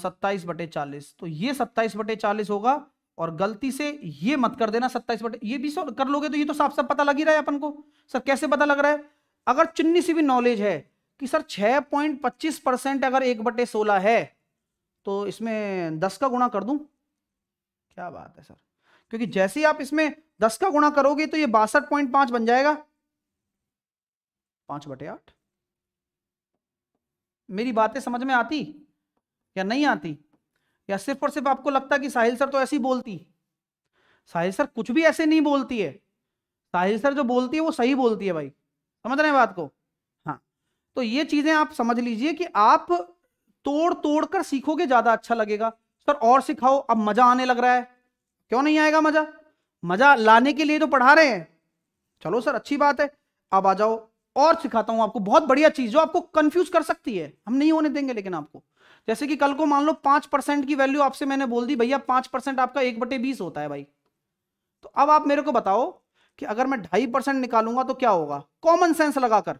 सत्ताईस बटे चालीस तो ये सत्ताईस बटे चालीस होगा और गलती से ये मत कर देना सत्ताईस बटे ये भी सौ कर लोगे तो ये तो साफ साफ पता लग ही रहा है अपन को सर कैसे पता लग रहा है अगर चुन्नी सी भी नॉलेज है कि सर पॉइंट पच्चीस परसेंट अगर एक बटे सोलह है तो इसमें दस का गुणा कर दूं क्या बात है सर क्योंकि जैसे ही आप इसमें दस का गुणा करोगे तो ये बासठ पॉइंट पांच बन जाएगा पांच बटे आठ मेरी बातें समझ में आती या नहीं आती या सिर्फ और सिर्फ आपको लगता कि साहिल सर तो ऐसी बोलती साहिल सर कुछ भी ऐसे नहीं बोलती है साहिल सर जो बोलती है वो सही बोलती है भाई समझ रहे हैं बात को हाँ तो ये चीजें आप समझ लीजिए कि आप तोड़ तोड़ कर सीखोगे ज्यादा अच्छा लगेगा सर और सिखाओ अब मजा आने लग रहा है क्यों नहीं आएगा मजा मजा लाने के लिए तो पढ़ा रहे हैं चलो सर अच्छी बात है अब आ जाओ और सिखाता हूं आपको बहुत बढ़िया चीज जो आपको कंफ्यूज कर सकती है हम नहीं होने देंगे लेकिन आपको जैसे कि कल को मान लो पांच परसेंट की वैल्यू आपसे मैंने बोल दी भैया पांच परसेंट आपका एक बटे बीस होता है भाई तो अब आप मेरे को बताओ कि अगर मैं ढाई परसेंट निकालूंगा तो क्या होगा कॉमन सेंस लगाकर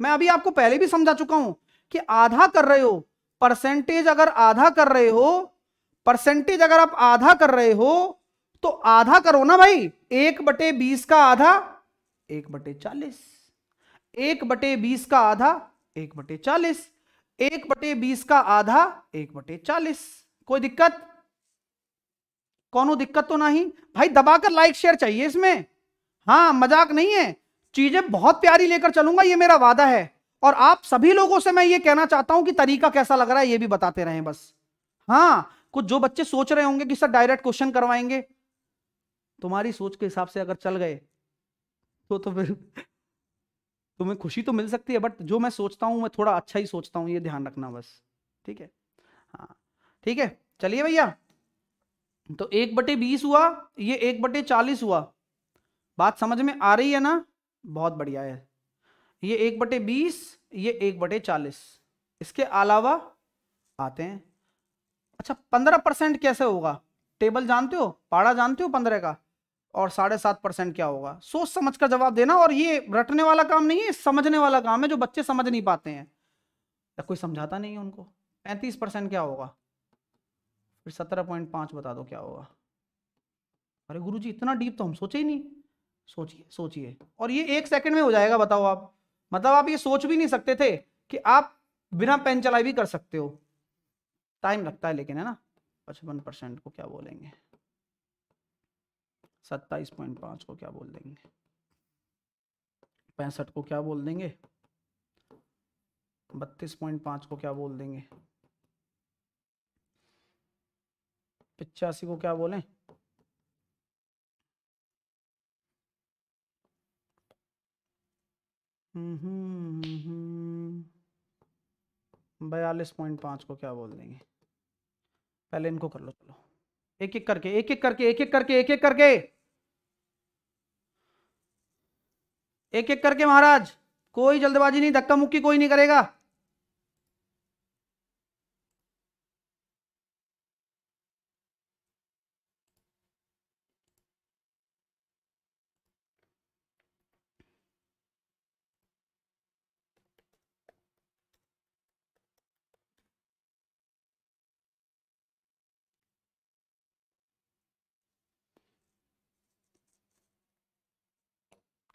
मैं अभी आपको पहले भी समझा चुका हूं कि आधा कर रहे हो परसेंटेज अगर आधा कर रहे हो परसेंटेज अगर आप आधा कर रहे हो तो आधा करो ना भाई एक बटे बीस का आधा एक बटे चालीस एक बटे बीस का आधा एक बटे चालीस एक बटे बीस का आधा एक बटे चालीस कोई दिक्कत कौनो दिक्कत तो नहीं भाई दबाकर लाइक शेयर चाहिए इसमें हाँ मजाक नहीं है चीजें बहुत प्यारी लेकर चलूंगा ये मेरा वादा है और आप सभी लोगों से मैं ये कहना चाहता हूं कि तरीका कैसा लग रहा है ये भी बताते रहें बस हाँ कुछ जो बच्चे सोच रहे होंगे कि सर डायरेक्ट क्वेश्चन करवाएंगे तुम्हारी सोच के हिसाब से अगर चल गए तो तो फिर तुम्हें खुशी तो मिल सकती है बट जो मैं सोचता हूं मैं थोड़ा अच्छा ही सोचता हूँ ये ध्यान रखना बस ठीक है हाँ ठीक है चलिए भैया तो एक बटे बीस हुआ ये एक बटे चालीस हुआ बात समझ में आ रही है ना बहुत बढ़िया है ये एक बटे बीस ये एक बटे चालीस इसके अलावा आते हैं अच्छा पंद्रह परसेंट कैसे होगा टेबल जानते हो पाड़ा जानते हो पंद्रह का और साढ़े सात परसेंट क्या होगा सोच समझ कर जवाब देना और ये रटने वाला काम नहीं है समझने वाला काम है जो बच्चे समझ नहीं पाते हैं या कोई समझाता नहीं है उनको पैंतीस परसेंट क्या होगा फिर सत्रह पॉइंट पाँच बता दो क्या होगा अरे गुरुजी इतना डीप तो हम सोचे ही नहीं सोचिए सोचिए और ये एक सेकंड में हो जाएगा बताओ आप मतलब आप ये सोच भी नहीं सकते थे कि आप बिना पेन चलाई भी कर सकते हो टाइम लगता है लेकिन है ना पचपन परसेंट को क्या बोलेंगे सत्ताईस पॉइंट पांच को क्या बोल देंगे पैंसठ को क्या बोल देंगे बत्तीस पॉइंट पांच को क्या बोल देंगे पिचासी को क्या बोलें हम्म, हम्म, हम्म। बयालीस पॉइंट पाँच को क्या बोल देंगे पहले इनको कर लो चलो एक एक करके एक एक करके एक एक करके एक एक करके एक एक करके महाराज कोई जल्दबाजी नहीं धक्का मुक्की कोई नहीं करेगा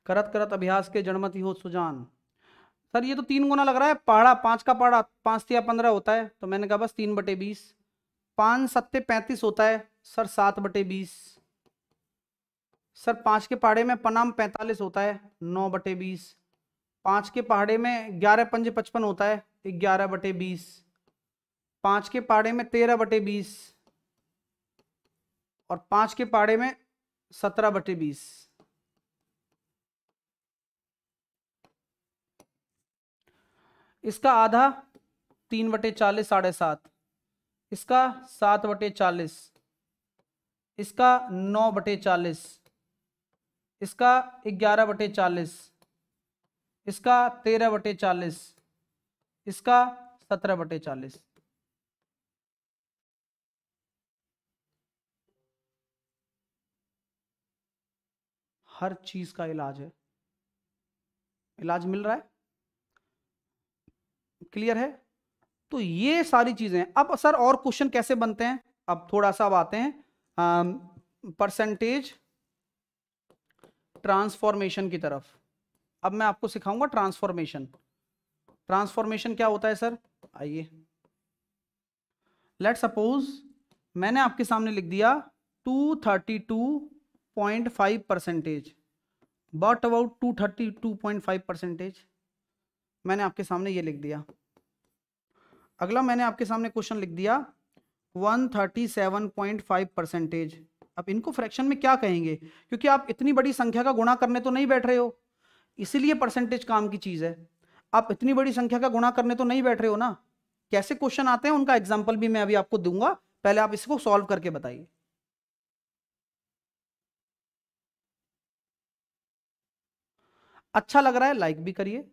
करत करत अभ्यास के जनमति हो सुजान सर ये तो तीन गुना लग रहा है पाड़ा पांच का पाड़ा पांच या पंद्रह होता है तो मैंने कहा बस तीन बटे बीस पाँच सत्ते पैंतीस होता है सर सात बटे बीस सर पांच के पहाड़े में पनाम पैंतालीस होता है नौ बटे बीस पांच के पहाड़े में ग्यारह पंजे पचपन होता है ग्यारह बटे बीस पांच के पहाड़े में तेरह बटे बीस और पांच के पहाड़े में सत्रह बटे बीस इसका आधा तीन बटे चालीस साढ़े सात इसका सात बटे चालीस इसका नौ बटे चालीस इसका ग्यारह बटे चालीस इसका तेरह बटे चालीस इसका सत्रह बटे चालीस हर चीज का इलाज है इलाज मिल रहा है क्लियर है तो ये सारी चीज़ें अब सर और क्वेश्चन कैसे बनते हैं अब थोड़ा सा अब आते हैं परसेंटेज ट्रांसफॉर्मेशन की तरफ अब मैं आपको सिखाऊंगा ट्रांसफॉर्मेशन ट्रांसफॉर्मेशन क्या होता है सर आइए लेट सपोज मैंने आपके सामने लिख दिया 232.5 परसेंटेज बट अबाउट 232.5 परसेंटेज मैंने आपके सामने ये लिख दिया अगला मैंने आपके सामने क्वेश्चन लिख दिया 137.5 परसेंटेज अब इनको फ्रैक्शन में क्या कहेंगे क्योंकि आप इतनी बड़ी संख्या का गुणा करने तो नहीं बैठ रहे हो इसीलिए परसेंटेज काम की चीज़ है आप इतनी बड़ी संख्या का गुणा करने तो नहीं बैठ रहे हो ना कैसे क्वेश्चन आते हैं उनका एग्जाम्पल भी मैं अभी आपको दूंगा पहले आप इसको सॉल्व करके बताइए अच्छा लग रहा है लाइक भी करिए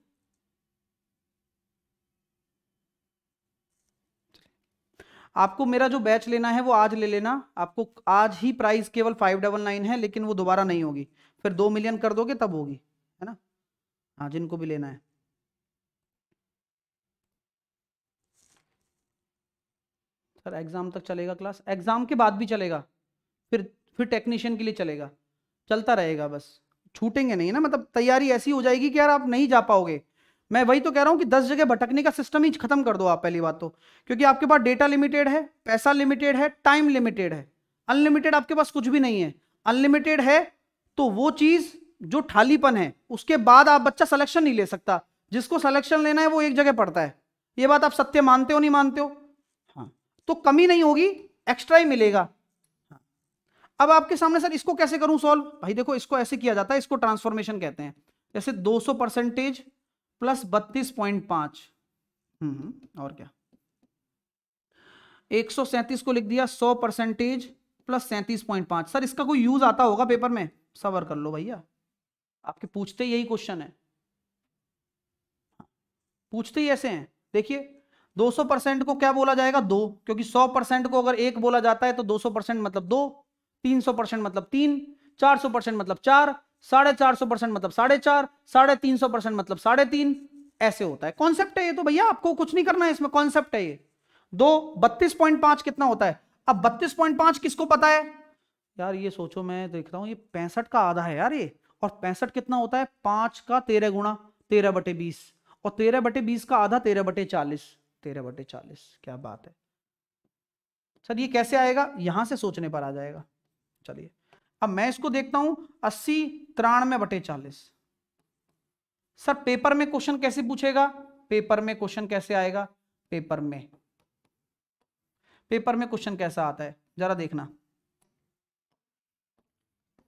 आपको मेरा जो बैच लेना है वो आज ले लेना आपको आज ही प्राइस केवल फाइव डबल नाइन है लेकिन वो दोबारा नहीं होगी फिर दो मिलियन कर दोगे तब होगी है ना हाँ जिनको भी लेना है सर एग्ज़ाम तक चलेगा क्लास एग्ज़ाम के बाद भी चलेगा फिर फिर टेक्नीशियन के लिए चलेगा चलता रहेगा बस छूटेंगे नहीं ना मतलब तैयारी ऐसी हो जाएगी कि यार आप नहीं जा पाओगे मैं वही तो कह रहा हूं कि दस जगह भटकने का सिस्टम ही खत्म कर दो आप पहली बात तो क्योंकि आपके पास डेटा लिमिटेड है पैसा लिमिटेड है टाइम लिमिटेड है अनलिमिटेड आपके पास कुछ भी नहीं है अनलिमिटेड है तो वो चीज जो ठालीपन है उसके बाद आप बच्चा सिलेक्शन नहीं ले सकता जिसको सिलेक्शन लेना है वो एक जगह पड़ता है ये बात आप सत्य मानते हो नहीं मानते हो हाँ तो कमी नहीं होगी एक्स्ट्रा ही मिलेगा हाँ। अब आपके सामने सर इसको कैसे करूं सॉल्व भाई देखो इसको ऐसे किया जाता है इसको ट्रांसफॉर्मेशन कहते हैं जैसे 200 परसेंटेज प्लस बत्तीस पॉइंट पांच हम्म, और क्या एक सौ सैंतीस को लिख दिया सौ परसेंटेज प्लस सैंतीस पॉइंट पांच सर इसका कोई यूज आता होगा पेपर में सवर कर लो भैया आपके पूछते यही क्वेश्चन है पूछते ही ऐसे हैं देखिए 200 परसेंट को क्या बोला जाएगा दो क्योंकि 100 परसेंट को अगर एक बोला जाता है तो 200 परसेंट मतलब दो 300 परसेंट मतलब तीन 400 परसेंट मतलब चार साढ़े चार सौ परसेंट मतलब साढ़े चार साढ़े तीन सौ परसेंट मतलब साढ़े तीन ऐसे होता है कॉन्सेप्ट है ये तो भैया आपको कुछ नहीं करना है इसमें कॉन्सेप्ट है ये दो बत्तीस पॉइंट पांच कितना होता है अब बत्तीस पॉइंट पांच किसको पता है यार ये सोचो मैं देख रहा हूं ये पैंसठ का आधा है यार ये और पैंसठ कितना होता है पांच का तेरह गुणा तेरह बटे बीस और तेरह बटे बीस का आधा तेरह बटे चालीस तेरह बटे चालीस क्या बात है सर ये कैसे आएगा यहां से सोचने पर आ जाएगा चलिए अब मैं इसको देखता हूं अस्सी तिरानवे बटे चालीस सर पेपर में क्वेश्चन कैसे पूछेगा पेपर में क्वेश्चन कैसे आएगा पेपर में पेपर में क्वेश्चन कैसा आता है जरा देखना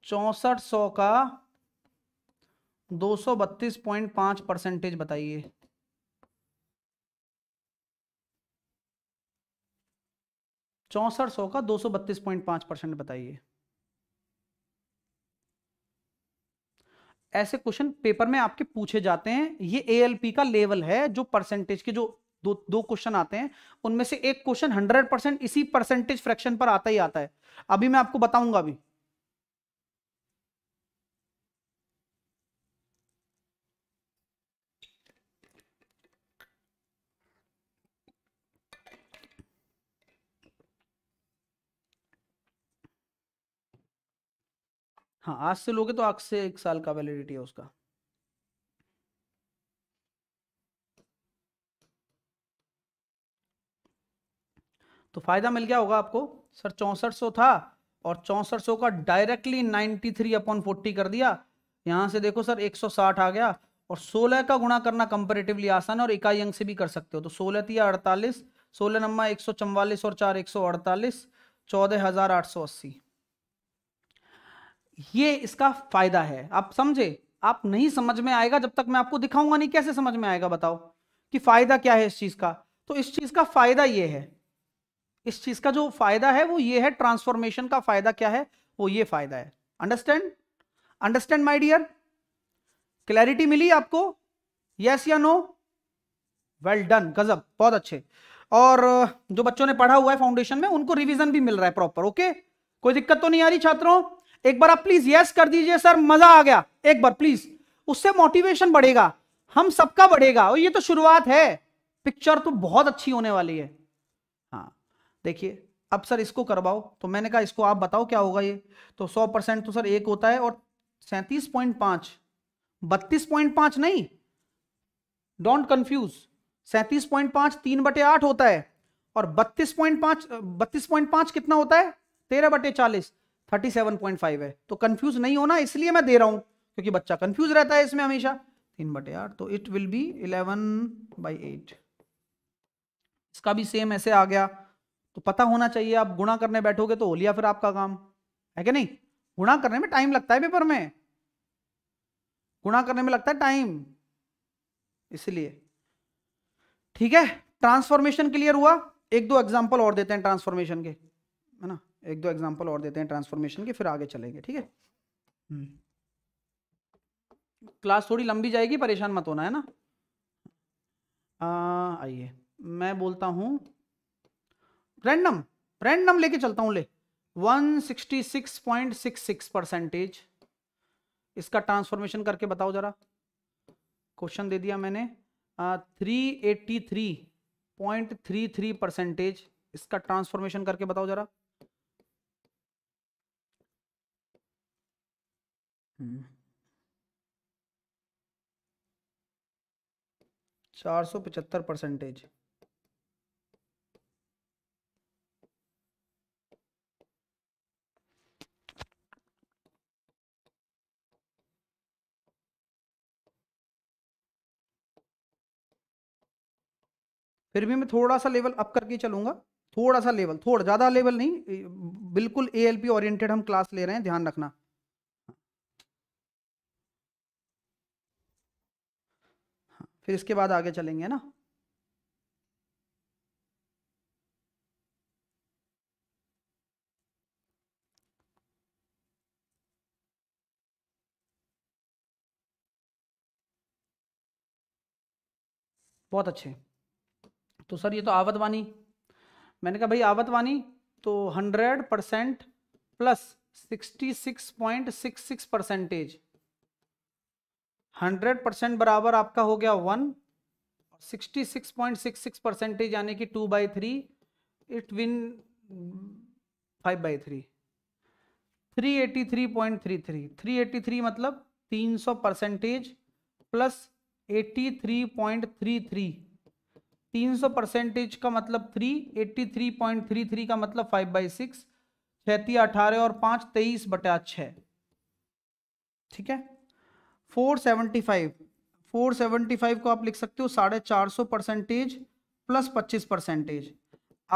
चौसठ सौ का दो सौ बत्तीस पॉइंट पांच परसेंटेज बताइए चौसठ सौ का दो सौ बत्तीस पॉइंट पांच परसेंट बताइए ऐसे क्वेश्चन पेपर में आपके पूछे जाते हैं ये एएलपी का लेवल है जो परसेंटेज के जो दो दो क्वेश्चन आते हैं उनमें से एक क्वेश्चन 100 परसेंट इसी परसेंटेज फ्रैक्शन पर आता ही आता है अभी मैं आपको बताऊंगा अभी हाँ आज से लोगे तो आज से एक साल का वैलिडिटी है उसका तो फायदा मिल गया होगा आपको सर चौसठ सौ था और चौंसठ सौ का directly ninety three upon forty कर दिया यहां से देखो सर एक सौ साठ आ गया और सोलह का गुणा करना कंपेरेटिवली आसान है और इकाई अंक से भी कर सकते हो तो सोलह तिया अड़तालीस सोलह नंबर एक सौ चौवालीस और चार एक सौ अड़तालीस चौदह हजार आठ सौ अस्सी ये इसका फायदा है आप समझे आप नहीं समझ में आएगा जब तक मैं आपको दिखाऊंगा नहीं कैसे समझ में आएगा बताओ कि फायदा क्या है इस चीज का तो इस चीज का फायदा ये है इस चीज का जो फायदा है वो ये है ट्रांसफॉर्मेशन का फायदा क्या है वो ये फायदा है understand understand my dear clarity मिली आपको यस या नो वेल डन गजब बहुत अच्छे और जो बच्चों ने पढ़ा हुआ है फाउंडेशन में उनको रिवीजन भी मिल रहा है प्रॉपर ओके कोई दिक्कत तो नहीं आ रही छात्रों एक बार आप प्लीज यस कर दीजिए सर मजा आ गया एक बार प्लीज उससे मोटिवेशन बढ़ेगा हम सबका बढ़ेगा और ये तो शुरुआत है पिक्चर तो बहुत अच्छी होने वाली है हाँ देखिए अब सर इसको करवाओ तो मैंने कहा इसको आप बताओ क्या होगा ये तो सौ परसेंट तो सर एक होता है और सैंतीस पॉइंट पांच बत्तीस पॉइंट पांच नहीं डोंट कंफ्यूज सैंतीस पॉइंट पांच तीन बटे आठ होता है और बत्तीस पॉइंट पांच बत्तीस पॉइंट पांच कितना होता है तेरह बटे चालीस 37.5 है तो कंफ्यूज नहीं होना इसलिए मैं दे रहा हूं क्योंकि बच्चा कंफ्यूज रहता है इसमें हमेशा तीन बटे आठ तो it will be eleven by eight इसका भी सेम ऐसे आ गया तो पता होना चाहिए आप गुणा करने बैठोगे तो हो लिया फिर आपका काम है कि नहीं गुणा करने में टाइम लगता है पेपर में गुणा करने में लगता है टाइम इसलिए ठीक है ट्रांसफॉर्मेशन क्लियर हुआ एक दो एग्जाम्पल और देते हैं ट्रांसफॉर्मेशन के है ना एक दो एग्जाम्पल और देते हैं ट्रांसफॉर्मेशन के फिर आगे चलेंगे ठीक है क्लास हम्म। थोड़ी लंबी जाएगी परेशान मत होना है ना आइए मैं बोलता हूं रैंडम रैंडम लेके चलता हूं ले 166.66 परसेंटेज इसका ट्रांसफॉर्मेशन करके बताओ जरा क्वेश्चन दे दिया मैंने three eighty three point three three percentage इसका ट्रांसफॉर्मेशन करके बताओ जरा हम्म। चार सौ पचहत्तर परसेंटेज फिर भी मैं थोड़ा सा लेवल अप करके चलूंगा थोड़ा सा लेवल थोड़ा ज़्यादा लेवल नहीं बिल्कुल एएलपी ओरिएंटेड हम क्लास ले रहे हैं ध्यान रखना फिर इसके बाद आगे चलेंगे ना बहुत अच्छे तो सर ये तो आवत वानी मैंने कहा भाई आवत वानी तो hundred percent plus sixty six point six six percentage hundred percent बराबर आपका हो गया one sixty six point six six percentage यानी कि two by three it win five by three three eighty three point three three three eighty three मतलब तीन सौ percentage plus eighty three point three three तीन सौ percentage का मतलब three eighty three point three three का मतलब five by six छती अठारह और पाँच तेईस बटा छः ठीक है four seventy five four seventy five को आप लिख सकते हो साढ़े चार सौ परसेंटेज प्लस पच्चीस परसेंटेज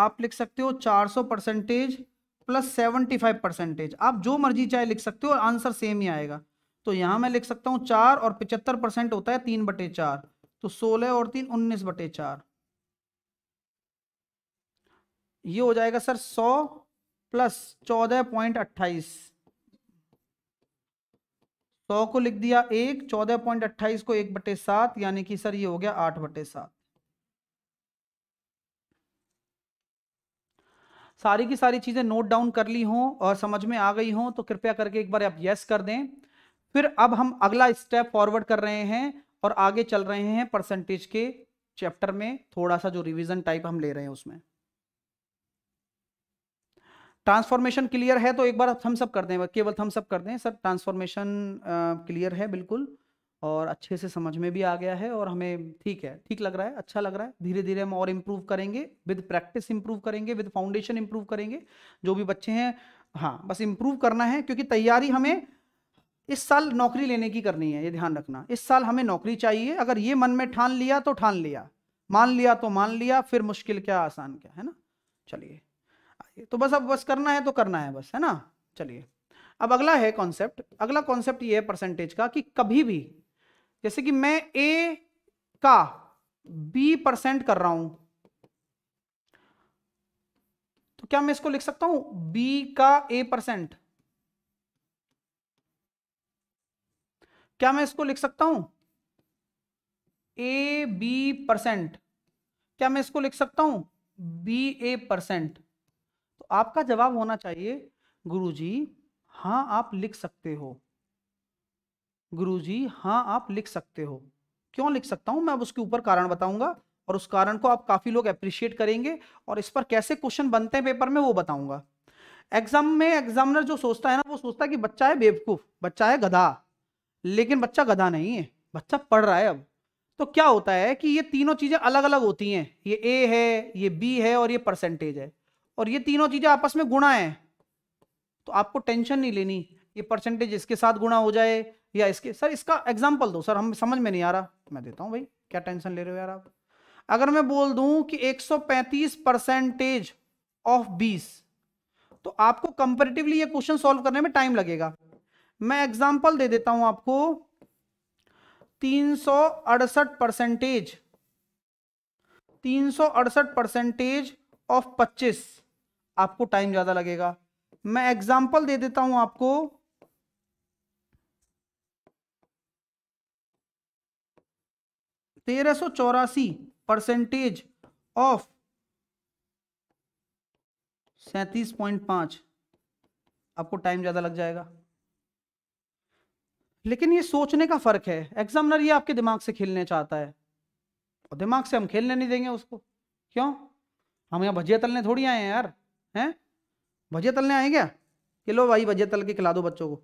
आप लिख सकते हो चार सौ percentage plus seventy five percentage आप जो मर्जी चाहे लिख सकते हो आंसर सेम ही आएगा तो यहाँ मैं लिख सकता हूँ चार और पिचहत्तर परसेंट होता है तीन बटे चार तो सोलह और तीन उन्नीस बटे चार ये हो जाएगा सर सौ प्लस चौदह पॉइंट अट्ठाईस सौ को लिख दिया एक चौदह पॉइंट अट्ठाईस को एक बटे सात यानी कि सर ये हो गया आठ बटे सात सारी की सारी चीज़ें नोट डाउन कर ली हो और समझ में आ गई हो तो कृपया करके एक बार आप यस कर दें फिर अब हम अगला स्टेप फॉरवर्ड कर रहे हैं और आगे चल रहे हैं परसेंटेज के चैप्टर में थोड़ा सा जो रिवीजन टाइप हम ले रहे हैं उसमें ट्रांसफॉर्मेशन क्लियर है तो एक बार थम्स अप कर दें केवल थम्स अप कर दें सर ट्रांसफॉर्मेशन क्लियर है बिल्कुल और अच्छे से समझ में भी आ गया है और हमें ठीक है ठीक लग रहा है अच्छा लग रहा है धीरे धीरे हम और इम्प्रूव करेंगे विद प्रैक्टिस इम्प्रूव करेंगे विद फाउंडेशन इम्प्रूव करेंगे जो भी बच्चे हैं हाँ बस इम्प्रूव करना है क्योंकि तैयारी हमें इस साल नौकरी लेने की करनी है ये ध्यान रखना इस साल हमें नौकरी चाहिए अगर ये मन में ठान लिया तो ठान लिया मान लिया तो मान लिया फिर मुश्किल क्या आसान क्या है ना चलिए तो बस अब बस करना है तो करना है बस है ना चलिए अब अगला है कॉन्सेप्ट अगला कॉन्सेप्ट ये है परसेंटेज का कि कभी भी जैसे कि मैं ए का बी परसेंट कर रहा हूं तो क्या मैं इसको लिख सकता हूं बी का ए परसेंट क्या मैं इसको लिख सकता हूं ए बी परसेंट क्या मैं इसको लिख सकता हूं बी ए परसेंट आपका जवाब होना चाहिए गुरुजी हाँ आप लिख सकते हो गुरुजी हाँ आप लिख सकते हो क्यों लिख सकता हूं मैं अब उसके ऊपर कारण बताऊंगा और उस कारण को आप काफी लोग अप्रिशिएट करेंगे और इस पर कैसे क्वेश्चन बनते हैं पेपर में वो बताऊंगा एग्जाम में एग्जामिनर जो सोचता है ना वो सोचता है कि बच्चा है बेवकूफ बच्चा है गधा लेकिन बच्चा गधा नहीं है बच्चा पढ़ रहा है अब तो क्या होता है कि ये तीनों चीजें अलग अलग होती हैं ये ए है ये बी है और ये परसेंटेज है और ये तीनों चीजें आपस में गुणा है तो आपको टेंशन नहीं लेनी ये परसेंटेज इसके साथ गुणा हो जाए या इसके सर इसका एग्जाम्पल दो सर हम समझ में नहीं आ रहा मैं देता हूँ भाई क्या टेंशन ले रहे हो यार आप अगर मैं बोल दूं कि 135 परसेंटेज ऑफ 20 तो आपको कंपेरेटिवली ये क्वेश्चन सॉल्व करने में टाइम लगेगा मैं एग्जाम्पल दे देता हूं आपको तीन परसेंटेज तीन परसेंटेज ऑफ 25 आपको टाइम ज्यादा लगेगा मैं एग्जाम्पल दे देता हूं आपको तेरह सौ चौरासी परसेंटेज ऑफ सैतीस पॉइंट पांच आपको टाइम ज्यादा लग जाएगा लेकिन ये सोचने का फर्क है एग्जामिनर ये आपके दिमाग से खेलने चाहता है और दिमाग से हम खेलने नहीं देंगे उसको क्यों हम यहाँ भजिया तलने थोड़ी आए हैं यार हैं भजिया तलने आए क्या कि लो भाई भजिया तल के खिला दो बच्चों को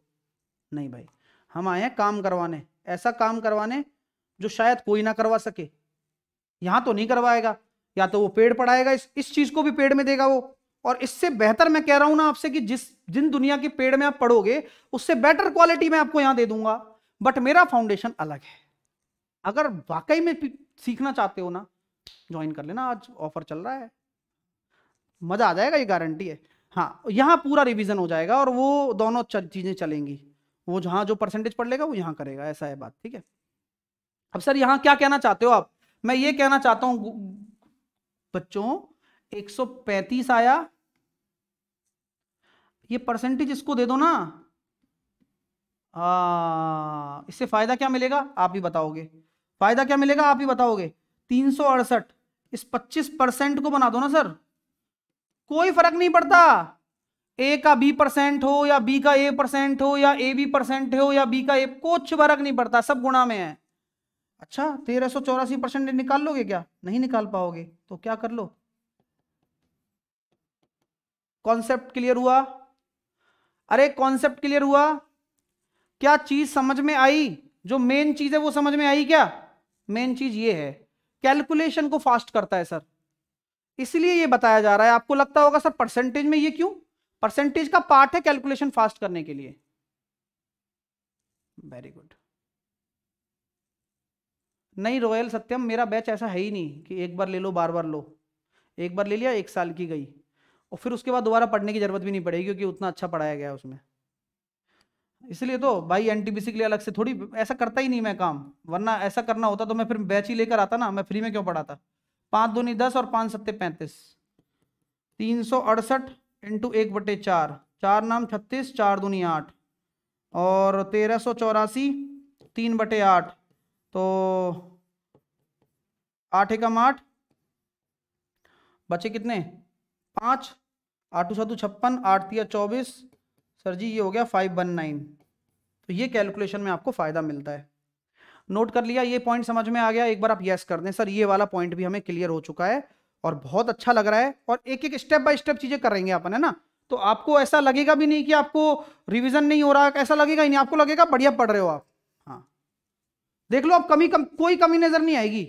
नहीं भाई हम आए हैं काम करवाने ऐसा काम करवाने जो शायद कोई ना करवा सके यहाँ तो नहीं करवाएगा या तो वो पेड़ पढ़ाएगा इस इस चीज़ को भी पेड़ में देगा वो और इससे बेहतर मैं कह रहा हूं ना आपसे कि जिस जिन दुनिया के पेड़ में आप पढ़ोगे उससे बेटर क्वालिटी मैं आपको यहाँ दे दूंगा बट मेरा फाउंडेशन अलग है अगर वाकई में सीखना चाहते हो ना ज्वाइन कर लेना आज ऑफर चल रहा है मज़ा आ जाएगा ये गारंटी है हाँ यहाँ पूरा रिविज़न हो जाएगा और वो दोनों चीज़ें चलेंगी वो जहाँ जो परसेंटेज पढ़ लेगा वो यहाँ करेगा ऐसा है बात ठीक है अब सर यहाँ क्या कहना चाहते हो आप मैं ये कहना चाहता हूँ बच्चों 135 आया ये परसेंटेज इसको दे दो ना आ, इससे फायदा क्या मिलेगा आप ही बताओगे फायदा क्या मिलेगा आप ही बताओगे तीन इस 25 परसेंट को बना दो ना सर कोई फर्क नहीं पड़ता ए का बी परसेंट हो या बी का ए परसेंट हो या ए बी परसेंट हो या बी का ए कुछ फर्क नहीं पड़ता सब गुणा में है अच्छा तेरह सौ चौरासी परसेंट निकाल लोगे क्या नहीं निकाल पाओगे तो क्या कर लो कॉन्सेप्ट क्लियर हुआ अरे कॉन्सेप्ट क्लियर हुआ क्या चीज समझ में आई जो मेन चीज है वो समझ में आई क्या मेन चीज ये है कैलकुलेशन को फास्ट करता है सर इसलिए ये बताया जा रहा है आपको लगता होगा सर परसेंटेज में ये क्यों परसेंटेज का पार्ट है कैलकुलेशन फास्ट करने के लिए वेरी गुड नहीं रॉयल सत्यम मेरा बैच ऐसा है ही नहीं कि एक बार ले लो बार बार लो एक बार ले लिया एक साल की गई और फिर उसके बाद दोबारा पढ़ने की जरूरत भी नहीं पड़ेगी क्योंकि उतना अच्छा पढ़ाया गया उसमें इसलिए तो भाई एन के लिए अलग से थोड़ी ऐसा करता ही नहीं मैं काम वरना ऐसा करना होता तो मैं फिर बैच ही लेकर आता ना मैं फ्री में क्यों पढ़ाता पाँच दूनी दस और पाँच सत्ते पैंतीस तीन सौ अड़सठ इंटू एक बटे चार चार नाम छत्तीस चार दूनी आठ और तेरह सौ चौरासी तीन बटे आठ तो आठ एकम आठ बचे कितने पाँच आठू सतु छप्पन आठ तिया चौबीस सर जी ये हो गया फाइव वन नाइन तो ये कैलकुलेशन में आपको फ़ायदा मिलता है नोट कर लिया ये पॉइंट समझ में आ गया एक बार आप येस कर दें सर ये वाला पॉइंट भी हमें क्लियर हो चुका है और बहुत अच्छा लग रहा है और एक एक स्टेप बाय स्टेप चीजें करेंगे अपन है ना तो आपको ऐसा लगेगा भी नहीं कि आपको रिविजन नहीं हो रहा ऐसा लगेगा ही नहीं आपको लगेगा बढ़िया पढ़ रहे हो आप हाँ देख लो आप कमी कम कोई कमी नजर नहीं आएगी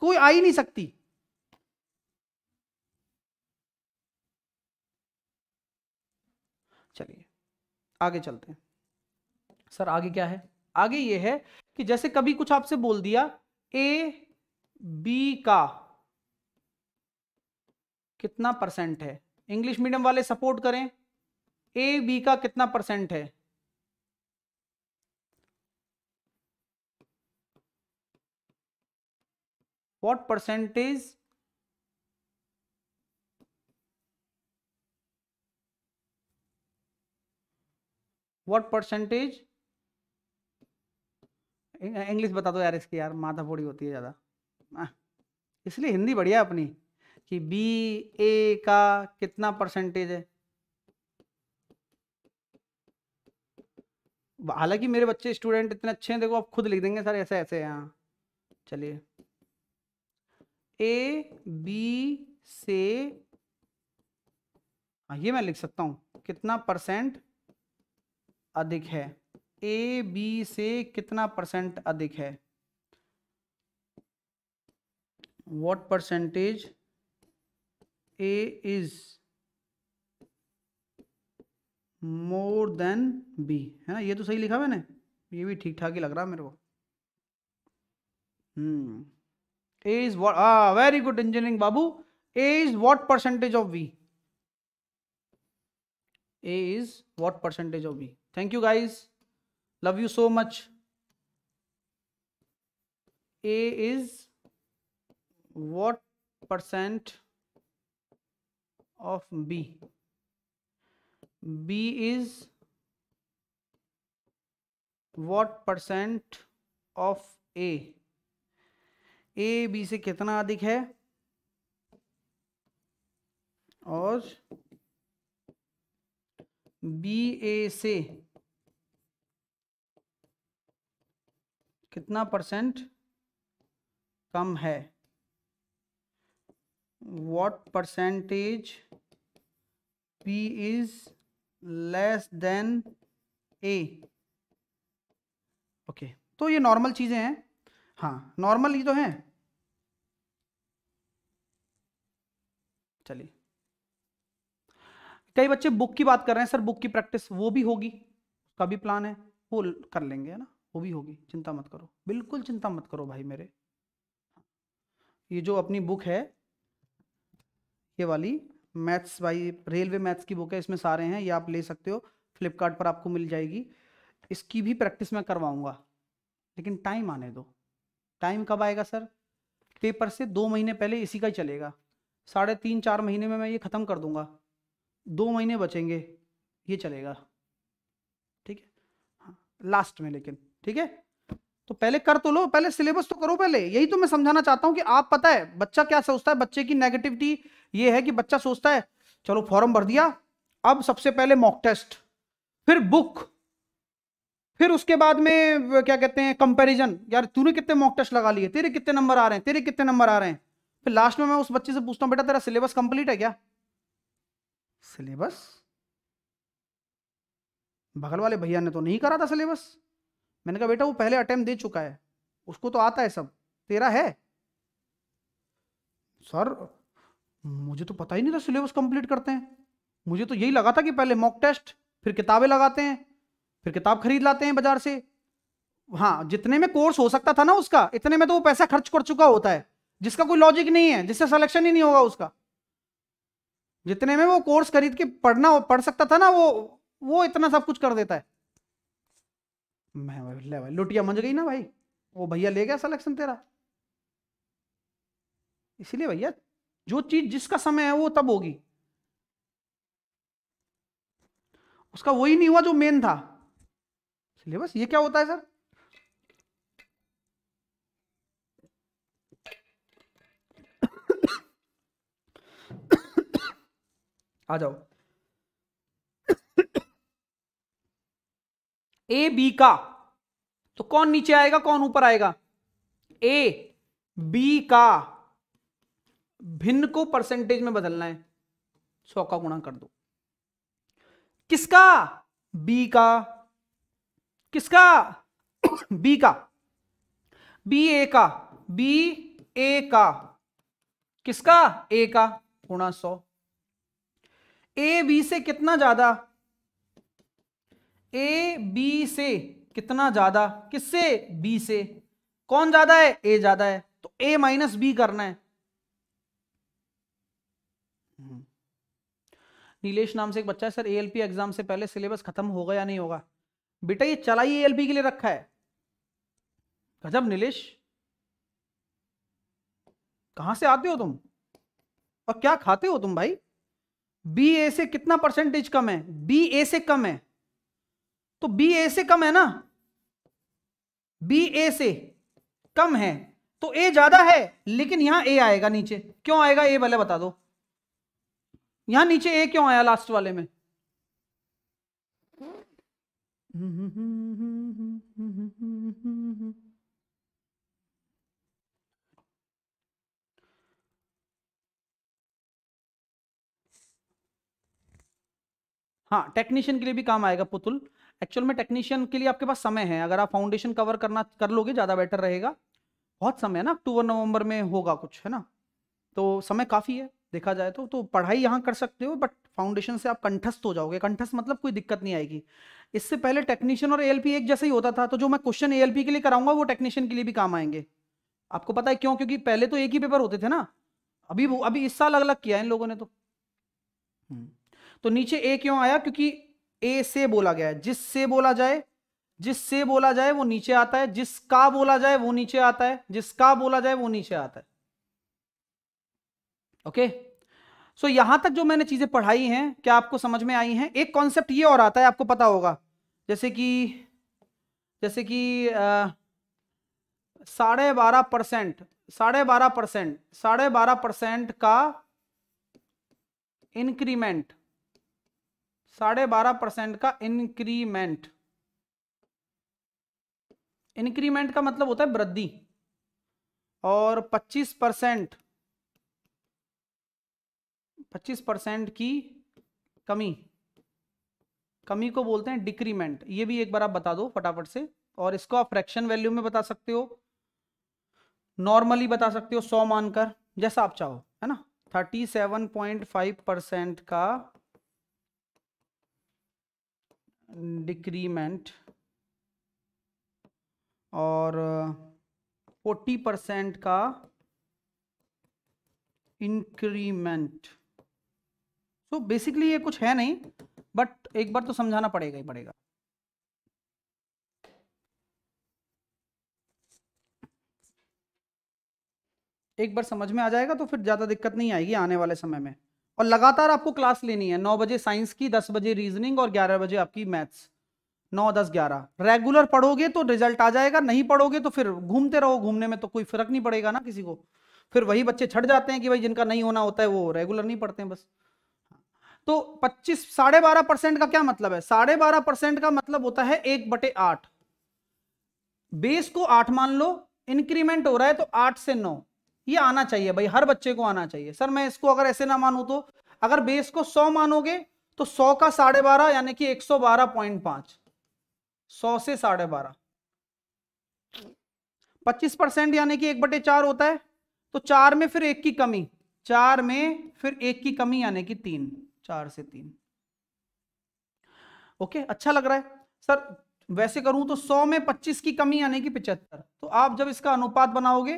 कोई आ ही नहीं सकती चलिए आगे चलते हैं सर आगे क्या है आगे ये है कि जैसे कभी कुछ आपसे बोल दिया ए बी का कितना परसेंट है इंग्लिश मीडियम वाले सपोर्ट करें ए बी का कितना परसेंट है what percentage what percentage English बता दो यार इसकी यार माथा फोड़ी होती है ज़्यादा इसलिए हिंदी बढ़िया अपनी कि बी ए का कितना परसेंटेज है हालांकि मेरे बच्चे स्टूडेंट इतने अच्छे हैं देखो आप खुद लिख देंगे सर ऐसे ऐसे यहाँ चलिए ए बी से ये मैं लिख सकता हूँ कितना परसेंट अधिक है ए बी से कितना परसेंट अधिक है what percentage A is more than B है ना ये तो सही लिखा मैंने ये भी ठीक ठाक ही लग रहा मेरे को A is what very good engineering बाबू A is what percentage of B A is what percentage of B thank you guys love you so much A is what percent of B B is what percent of A A B से कितना अधिक है और B ए से कितना percent कम है what percentage P is less than A okay तो ये नॉर्मल चीजें हैं हाँ नॉर्मल ही तो हैं चलिए कई बच्चे बुक की बात कर रहे हैं सर बुक की प्रैक्टिस वो भी होगी उसका भी प्लान है वो कर लेंगे है ना वो भी होगी चिंता मत करो बिल्कुल चिंता मत करो भाई मेरे ये जो अपनी बुक है ये वाली मैथ्स भाई रेलवे मैथ्स की बुक है इसमें सारे हैं ये आप ले सकते हो फ्लिपकार्ट पर आपको मिल जाएगी इसकी भी प्रैक्टिस मैं करवाऊंगा लेकिन टाइम आने दो टाइम कब आएगा सर पेपर से दो महीने पहले इसी का ही चलेगा साढ़े तीन चार महीने में मैं ये ख़त्म कर दूंगा दो महीने बचेंगे ये चलेगा ठीक है हाँ लास्ट में लेकिन ठीक है तो पहले कर तो लो पहले सिलेबस तो करो पहले यही तो मैं समझाना चाहता हूँ कि आप पता है बच्चा क्या सोचता है बच्चे की नेगेटिविटी ये है कि बच्चा सोचता है चलो फॉर्म भर दिया अब सबसे पहले मॉक टेस्ट फिर बुक फिर उसके बाद में क्या कहते हैं कंपैरिजन यार तूने कितने मॉक टेस्ट लगा लिए तेरे कितने नंबर आ रहे हैं तेरे कितने नंबर आ रहे हैं फिर लास्ट में मैं उस बच्चे से पूछता हूँ बेटा तेरा सिलेबस कंप्लीट है क्या सिलेबस बगल वाले भैया ने तो नहीं करा था सिलेबस मैंने कहा बेटा वो पहले अटेम्प्ट दे चुका है उसको तो आता है सब तेरा है सर मुझे तो पता ही नहीं था सिलेबस कंप्लीट करते हैं मुझे तो यही लगा था कि पहले मॉक टेस्ट फिर किताबें लगाते हैं फिर किताब खरीद लाते हैं बाजार से हाँ जितने में कोर्स हो सकता था ना उसका इतने में तो वो पैसा खर्च कर चुका होता है जिसका कोई लॉजिक नहीं है जिससे सिलेक्शन ही नहीं होगा उसका जितने में वो कोर्स खरीद के पढ़ना पढ़ सकता था ना वो वो इतना सब कुछ कर देता है मैं ले भाई लुटिया मंज गई ना भाई वो भैया ले गया सिलेक्शन तेरा इसलिए भैया जो चीज जिसका समय है वो तब होगी उसका वही नहीं हुआ जो मेन था इसलिए बस ये क्या होता है सर आ जाओ ए बी का तो कौन नीचे आएगा कौन ऊपर आएगा ए बी का भिन्न को परसेंटेज में बदलना है सौ का गुणा कर दो किसका बी का किसका बी का बी ए का बी ए का किसका ए का गुणा सौ ए बी से कितना ज्यादा ए बी से कितना ज्यादा किससे बी से कौन ज्यादा है ए ज्यादा है तो ए माइनस बी करना है हम्म। नीलेश नाम से एक बच्चा है सर एएलपी एग्जाम से पहले सिलेबस खत्म होगा या नहीं होगा बेटा ये चला ही एएलपी के लिए रखा है गजब नीलेश कहां से आते हो तुम और क्या खाते हो तुम भाई बी ए से कितना परसेंटेज कम है बी ए से कम है तो बी ए से कम है ना बी ए से कम है तो ए ज्यादा है लेकिन यहां ए आएगा नीचे क्यों आएगा ए भले बता दो यहां नीचे ए क्यों आया लास्ट वाले में हाँ टेक्नीशियन के लिए भी काम आएगा पुतुल एक्चुअल में टेक्नीशियन के लिए आपके पास समय है अगर आप फाउंडेशन कवर करना कर लोगे ज़्यादा बेटर रहेगा बहुत समय है ना अक्टूबर नवंबर में होगा कुछ है ना तो समय काफ़ी है देखा जाए तो तो पढ़ाई यहाँ कर सकते हो बट फाउंडेशन से आप कंठस्थ हो जाओगे कंठस्थ मतलब कोई दिक्कत नहीं आएगी इससे पहले टेक्नीशियन और एएलपी एक जैसा ही होता था तो जो मैं क्वेश्चन एएलपी के लिए कराऊंगा वो टेक्नीशियन के लिए भी काम आएंगे आपको पता है क्यों क्योंकि पहले तो एक ही पेपर होते थे ना अभी अभी इस साल अलग अलग किया इन लोगों ने तो हम्म। तो नीचे ए क्यों आया क्योंकि ए से बोला गया है जिससे बोला जाए जिससे बोला जाए वो नीचे आता है जिसका बोला जाए वो नीचे आता है जिसका बोला जाए वो नीचे आता है ओके सो so, यहां तक जो मैंने चीजें पढ़ाई हैं क्या आपको समझ में आई हैं एक कॉन्सेप्ट ये और आता है आपको पता होगा जैसे कि जैसे कि साढ़े बारह परसेंट साढ़े बारह परसेंट साढ़े बारह परसेंट का इंक्रीमेंट साढ़े बारह परसेंट का इंक्रीमेंट इंक्रीमेंट का मतलब होता है वृद्धि और पच्चीस परसेंट पच्चीस परसेंट की कमी कमी को बोलते हैं डिक्रीमेंट ये भी एक बार आप बता दो फटाफट से और इसको आप फ्रैक्शन वैल्यू में बता सकते हो नॉर्मली बता सकते हो सौ मानकर जैसा आप चाहो है ना thirty seven point five percent का डिक्रीमेंट और फोर्टी परसेंट का इंक्रीमेंट सो बेसिकली ये कुछ है नहीं बट एक बार तो समझाना पड़ेगा ही पड़ेगा एक बार समझ में आ जाएगा तो फिर ज़्यादा दिक्कत नहीं आएगी आने वाले समय में और लगातार आपको क्लास लेनी है नौ बजे साइंस की दस बजे रीजनिंग और ग्यारह बजे आपकी मैथ्स नौ दस ग्यारह रेगुलर पढ़ोगे तो रिजल्ट आ जाएगा नहीं पढ़ोगे तो फिर घूमते रहो घूमने में तो कोई फर्क नहीं पड़ेगा ना किसी को फिर वही बच्चे छट जाते हैं कि भाई जिनका नहीं होना होता है वो रेगुलर नहीं पढ़ते बस तो पच्चीस साढ़े बारह परसेंट का क्या मतलब है साढ़े बारह परसेंट का मतलब होता है एक बटे आठ बेस को आठ मान लो इंक्रीमेंट हो रहा है तो आठ से नौ ये आना चाहिए भाई हर बच्चे को आना चाहिए सर मैं इसको अगर ऐसे ना मानू तो अगर बेस को सौ मानोगे तो सौ का साढ़े बारह यानी कि एक सौ बारह पॉइंट पांच सौ से साढ़े बारह पच्चीस परसेंट यानी कि एक बटे चार होता है तो चार में फिर एक की कमी चार में फिर एक की कमी यानी कि तीन चार से तीन ओके अच्छा लग रहा है सर वैसे करूं तो सौ में पच्चीस की कमी यानी कि पिछहत्तर तो आप जब इसका अनुपात बनाओगे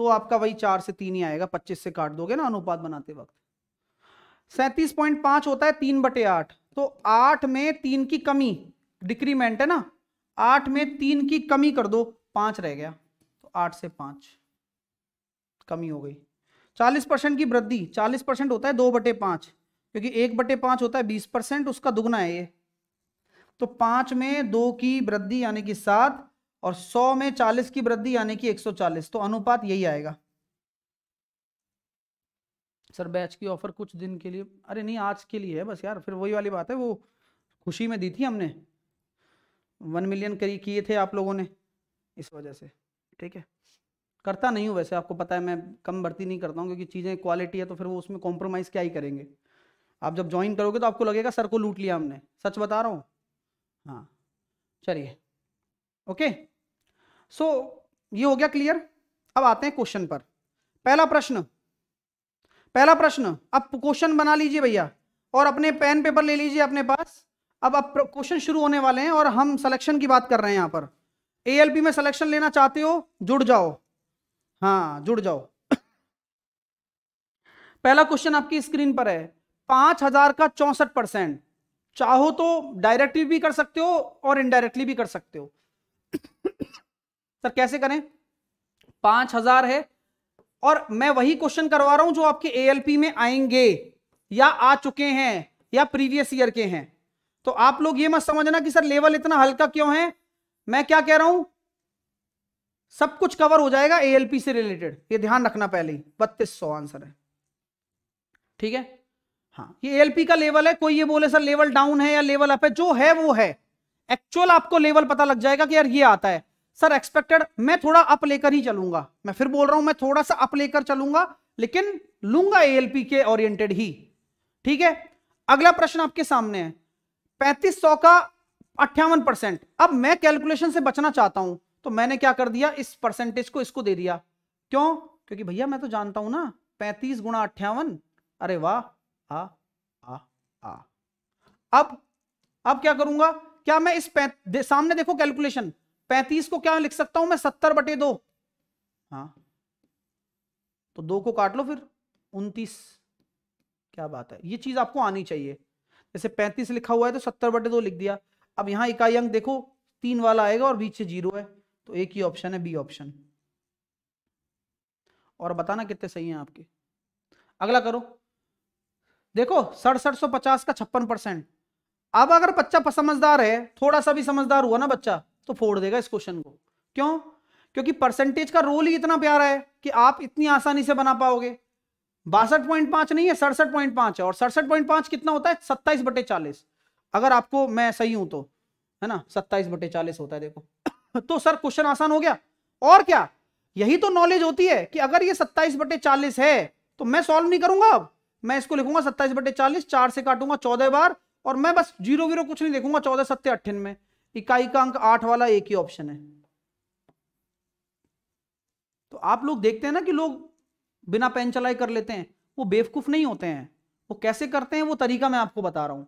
तो आपका वही चार से तीन ही आएगा पच्चीस से काट दोगे ना अनुपात बनाते वक्त सैतीस पॉइंट पांच होता है तीन बटे आठ तो आठ में तीन की कमी डिक्रीमेंट है ना आठ में तीन की कमी कर दो पांच रह गया तो आठ से पांच कमी हो गई चालीस परसेंट की वृद्धि चालीस परसेंट होता है दो बटे पांच क्योंकि एक बटे पांच होता है बीस परसेंट उसका दुगना है ये तो पांच में दो की वृद्धि यानी कि सात और 100 में 40 की वृद्धि यानी कि 140 तो अनुपात यही आएगा सर बैच की ऑफर कुछ दिन के लिए अरे नहीं आज के लिए है बस यार फिर वही वाली बात है वो खुशी में दी थी हमने वन मिलियन करी किए थे आप लोगों ने इस वजह से ठीक है करता नहीं हूँ वैसे आपको पता है मैं कम भर्ती नहीं करता हूँ क्योंकि चीज़ें क्वालिटी है तो फिर वो उसमें कॉम्प्रोमाइज़ क्या ही करेंगे आप जब ज्वाइन करोगे तो आपको लगेगा सर को लूट लिया हमने सच बता रहा हूँ हाँ चलिए ओके सो so, ये हो गया क्लियर अब आते हैं क्वेश्चन पर पहला प्रश्न पहला प्रश्न अब क्वेश्चन बना लीजिए भैया और अपने पेन पेपर ले लीजिए अपने पास अब अब क्वेश्चन शुरू होने वाले हैं और हम सिलेक्शन की बात कर रहे हैं यहां पर ए में सिलेक्शन लेना चाहते हो जुड़ जाओ हाँ जुड़ जाओ पहला क्वेश्चन आपकी स्क्रीन पर है पांच हजार का चौसठ परसेंट चाहो तो डायरेक्टली भी कर सकते हो और इनडायरेक्टली भी कर सकते हो सर कैसे करें पांच हजार है और मैं वही क्वेश्चन करवा रहा हूं जो आपके एएलपी में आएंगे या आ चुके हैं या प्रीवियस ईयर के हैं तो आप लोग ये मत समझना कि सर लेवल इतना हल्का क्यों है मैं क्या कह रहा हूं सब कुछ कवर हो जाएगा एएलपी से रिलेटेड ये ध्यान रखना पहले ही बत्तीस सौ आंसर है ठीक है हाँ ये एलपी का लेवल है कोई ये बोले सर लेवल डाउन है या लेवल अप है जो है वो है एक्चुअल आपको लेवल पता लग जाएगा कि यार ये आता है सर एक्सपेक्टेड मैं थोड़ा अप लेकर ही चलूंगा मैं फिर बोल रहा हूं मैं थोड़ा सा अप लेकर चलूंगा लेकिन लूंगा ए के ओरिएंटेड ही ठीक है अगला प्रश्न आपके सामने है पैंतीस सौ का अट्ठावन परसेंट अब मैं कैलकुलेशन से बचना चाहता हूं तो मैंने क्या कर दिया इस परसेंटेज को इसको दे दिया क्यों क्योंकि भैया मैं तो जानता हूं ना पैंतीस गुणा अट्ठावन अरे वाह आ आ आ अब अब क्या करूंगा क्या मैं इस दे, सामने देखो कैलकुलेशन पैंतीस को क्या लिख सकता हूं मैं सत्तर बटे दो हाँ तो दो को काट लो फिर उनतीस क्या बात है ये चीज आपको आनी चाहिए जैसे पैंतीस लिखा हुआ है तो सत्तर बटे दो लिख दिया अब यहां इकाई अंक देखो तीन वाला आएगा और बीच से जीरो है तो एक ही ऑप्शन है बी ऑप्शन और बताना कितने सही हैं आपके अगला करो देखो सड़सठ सौ पचास का छप्पन परसेंट अब अगर बच्चा समझदार है थोड़ा सा भी समझदार हुआ ना बच्चा तो फोड़ देगा इस क्वेश्चन को क्यों क्योंकि परसेंटेज का रोल ही इतना प्यारा है कि आप इतनी आसानी से बना पाओगे बासठ पॉइंट पांच नहीं है सड़सठ पॉइंट पांच है और सड़सठ पॉइंट पांच कितना होता है सत्ताईस बटे चालीस अगर आपको मैं सही हूं तो है ना सत्ताईस बटे चालीस होता है देखो तो सर क्वेश्चन आसान हो गया और क्या यही तो नॉलेज होती है कि अगर ये सत्ताईस बटे चालीस है तो मैं सॉल्व नहीं करूंगा अब मैं इसको लिखूंगा सत्ताईस बटे चालीस चार से काटूंगा चौदह बार और मैं बस जीरो वीरो कुछ नहीं देखूंगा चौदह सत्य अट्ठन में इकाई का अंक आठ वाला एक ही ऑप्शन है तो आप लोग देखते हैं ना कि लोग बिना पेन चलाए कर लेते हैं वो बेवकूफ नहीं होते हैं वो कैसे करते हैं वो तरीका मैं आपको बता रहा हूं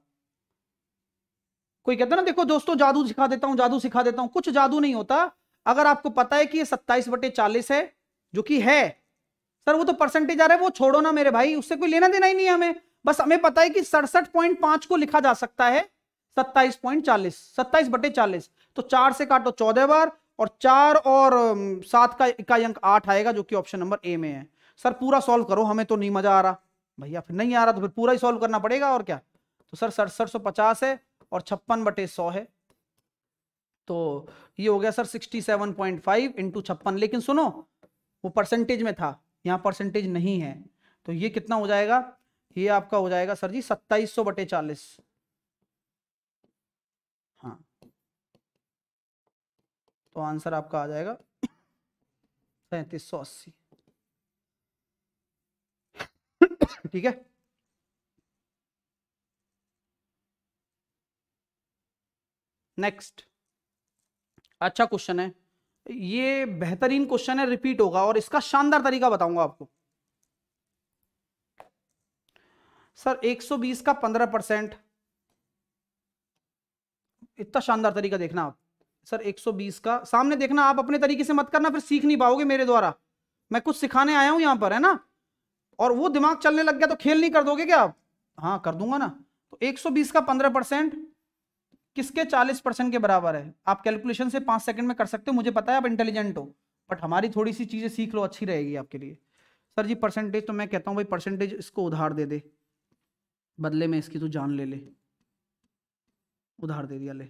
कोई कहता है ना देखो दोस्तों जादू सिखा देता हूं जादू सिखा देता हूं कुछ जादू नहीं होता अगर आपको पता है कि ये सत्ताईस बटे चालीस है जो कि है सर वो तो परसेंटेज आ रहा है वो छोड़ो ना मेरे भाई उससे कोई लेना देना ही नहीं है हमें बस हमें पता है कि सड़सठ पॉइंट पांच को लिखा जा सकता है सत्ताईस पॉइंट चालीस सत्ताईस बटे चालीस तो चार से काटो चौदह बार और चार और सात का इकाई अंक आठ आएगा जो कि ऑप्शन नंबर ए में है सर पूरा सॉल्व करो हमें तो नहीं मजा आ रहा भैया फिर नहीं आ रहा तो फिर पूरा ही सॉल्व करना पड़ेगा और क्या तो सर सड़सठ सौ पचास है और छप्पन बटे सौ है तो ये हो गया sir sixty seven point five into छप्पन लेकिन सुनो वो परसेंटेज में था यहाँ परसेंटेज नहीं है तो ये कितना हो जाएगा ये आपका हो जाएगा सर जी सत्ताईस सौ बटे चालीस तो आंसर आपका आ जाएगा सैंतीस सौ अस्सी ठीक है नेक्स्ट अच्छा क्वेश्चन है ये बेहतरीन क्वेश्चन है रिपीट होगा और इसका शानदार तरीका बताऊंगा आपको सर 120 का 15 परसेंट इतना शानदार तरीका देखना आप सर 120 का सामने देखना आप अपने तरीके से मत करना फिर सीख नहीं पाओगे मेरे द्वारा मैं कुछ सिखाने आया हूं यहाँ पर है ना और वो दिमाग चलने लग गया तो खेल नहीं कर दोगे क्या आप हाँ कर दूंगा ना तो 120 का 15 परसेंट किसके 40 परसेंट के बराबर है आप कैलकुलेशन से पांच सेकंड में कर सकते हो मुझे पता है आप इंटेलिजेंट हो बट हमारी थोड़ी सी चीज़ें सीख लो अच्छी रहेगी आपके लिए सर जी परसेंटेज तो मैं कहता हूँ भाई परसेंटेज इसको उधार दे दे बदले में इसकी तो जान ले ले उधार दे दिया ले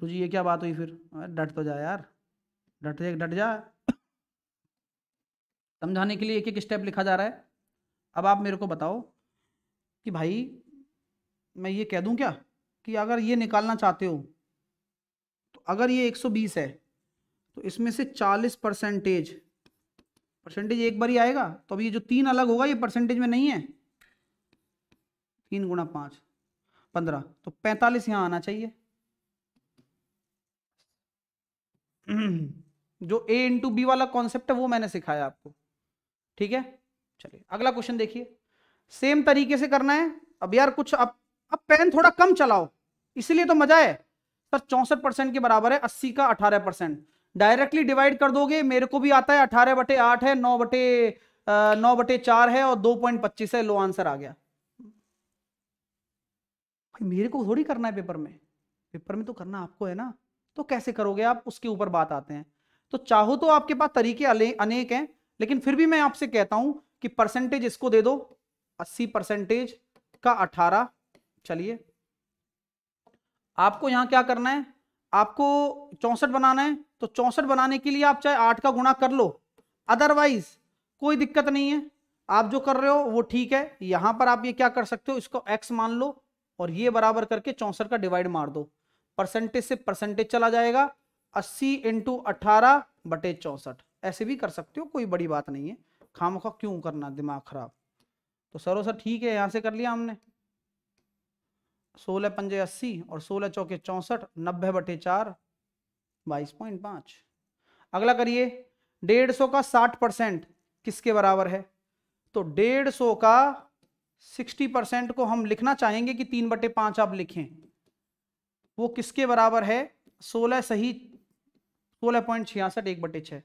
गुरु जी ये क्या बात हुई फिर डट तो जा यार डट डट जा समझाने के लिए एक एक स्टेप लिखा जा रहा है अब आप मेरे को बताओ कि भाई मैं ये कह दूं क्या कि अगर ये निकालना चाहते हो तो अगर ये 120 है तो इसमें से 40 परसेंटेज परसेंटेज एक बार ही आएगा तो अब ये जो तीन अलग होगा ये परसेंटेज में नहीं है तीन गुणा पाँच पंद्रह तो पैंतालीस यहाँ आना चाहिए जो ए इंटू बी वाला कॉन्सेप्ट है वो मैंने सिखाया आपको ठीक है चलिए अगला क्वेश्चन देखिए सेम तरीके से करना है अब यार कुछ अब अब पेन थोड़ा कम चलाओ इसीलिए तो मजा है सर चौसठ परसेंट के बराबर है अस्सी का अठारह परसेंट डायरेक्टली डिवाइड कर दोगे मेरे को भी आता है अठारह बटे आठ है नौ बटे नौ बटे चार है और दो पॉइंट पच्चीस है लो आंसर आ गया भाई मेरे को थोड़ी करना है पेपर में पेपर में तो करना आपको है ना तो कैसे करोगे आप उसके ऊपर बात आते हैं तो चाहो तो आपके पास तरीके अनेक हैं लेकिन फिर भी मैं आपसे कहता हूं कि परसेंटेज इसको दे दो 80 परसेंटेज का 18 चलिए आपको यहां क्या करना है आपको चौसठ बनाना है तो चौसठ बनाने के लिए आप चाहे आठ का गुणा कर लो अदरवाइज कोई दिक्कत नहीं है आप जो कर रहे हो वो ठीक है यहां पर आप ये क्या कर सकते हो इसको एक्स मान लो और ये बराबर करके चौसठ का डिवाइड मार दो परसेंटेज से परसेंटेज चला जाएगा अस्सी इंटू अठारह बटे चौंसठ ऐसे भी कर सकते हो कोई बड़ी बात नहीं है खाम खा क्यों करना दिमाग खराब तो सरो सर ठीक है यहाँ से कर लिया हमने सोलह पंजे अस्सी और सोलह चौके चौंसठ नब्बे बटे चार बाईस पॉइंट पाँच अगला करिए डेढ़ सौ का साठ परसेंट किसके बराबर है तो डेढ़ सौ का सिक्सटी परसेंट को हम लिखना चाहेंगे कि तीन बटे पाँच आप लिखें वो किसके बराबर है सोलह सही सोलह पॉइंट छियासठ एक बटे छः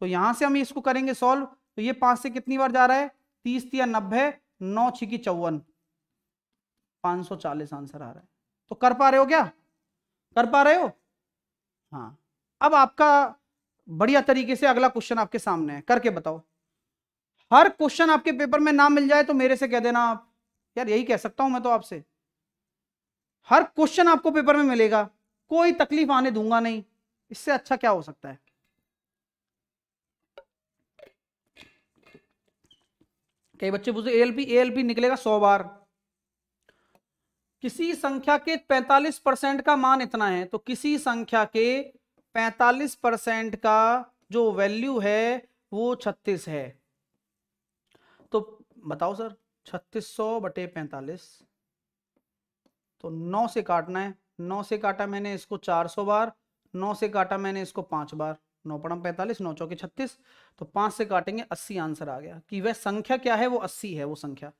तो यहाँ से हम इसको करेंगे सॉल्व तो ये पाँच से कितनी बार जा रहा है तीस या नब्बे नौ छिकी चौवन पाँच सौ चालीस आंसर आ रहा है तो कर पा रहे हो क्या कर पा रहे हो हाँ अब आपका बढ़िया तरीके से अगला क्वेश्चन आपके सामने है करके बताओ हर क्वेश्चन आपके पेपर में ना मिल जाए तो मेरे से कह देना आप यार यही कह सकता हूं मैं तो आपसे हर क्वेश्चन आपको पेपर में मिलेगा कोई तकलीफ आने दूंगा नहीं इससे अच्छा क्या हो सकता है कई बच्चे पी एएलपी एएलपी निकलेगा सौ बार किसी संख्या के 45 परसेंट का मान इतना है तो किसी संख्या के 45 परसेंट का जो वैल्यू है वो 36 है तो बताओ सर 3600 बटे पैंतालीस तो नौ से काटना है नौ से काटा मैंने इसको चार सौ बार नौ से काटा मैंने इसको पांच बार नौ पड़म पैंतालीस नौ चौके छत्तीस तो पांच से काटेंगे अस्सी आंसर आ गया कि वह संख्या क्या है वो अस्सी है वो संख्या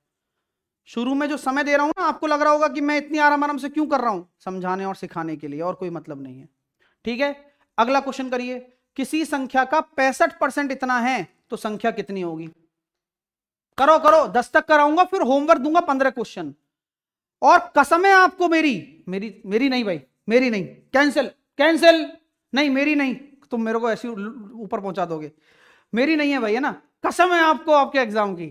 शुरू में जो समय दे रहा हूं ना आपको लग रहा होगा कि मैं इतनी आराम आराम से क्यों कर रहा हूं समझाने और सिखाने के लिए और कोई मतलब नहीं है ठीक है अगला क्वेश्चन करिए किसी संख्या का पैंसठ परसेंट इतना है तो संख्या कितनी होगी करो करो दस तक कराऊंगा फिर होमवर्क दूंगा पंद्रह क्वेश्चन और कसम है आपको मेरी मेरी मेरी नहीं भाई मेरी नहीं कैंसिल कैंसिल नहीं मेरी नहीं तुम मेरे को ऐसी ऊपर पहुंचा दोगे मेरी नहीं है भाई है ना कसम है आपको आपके एग्जाम की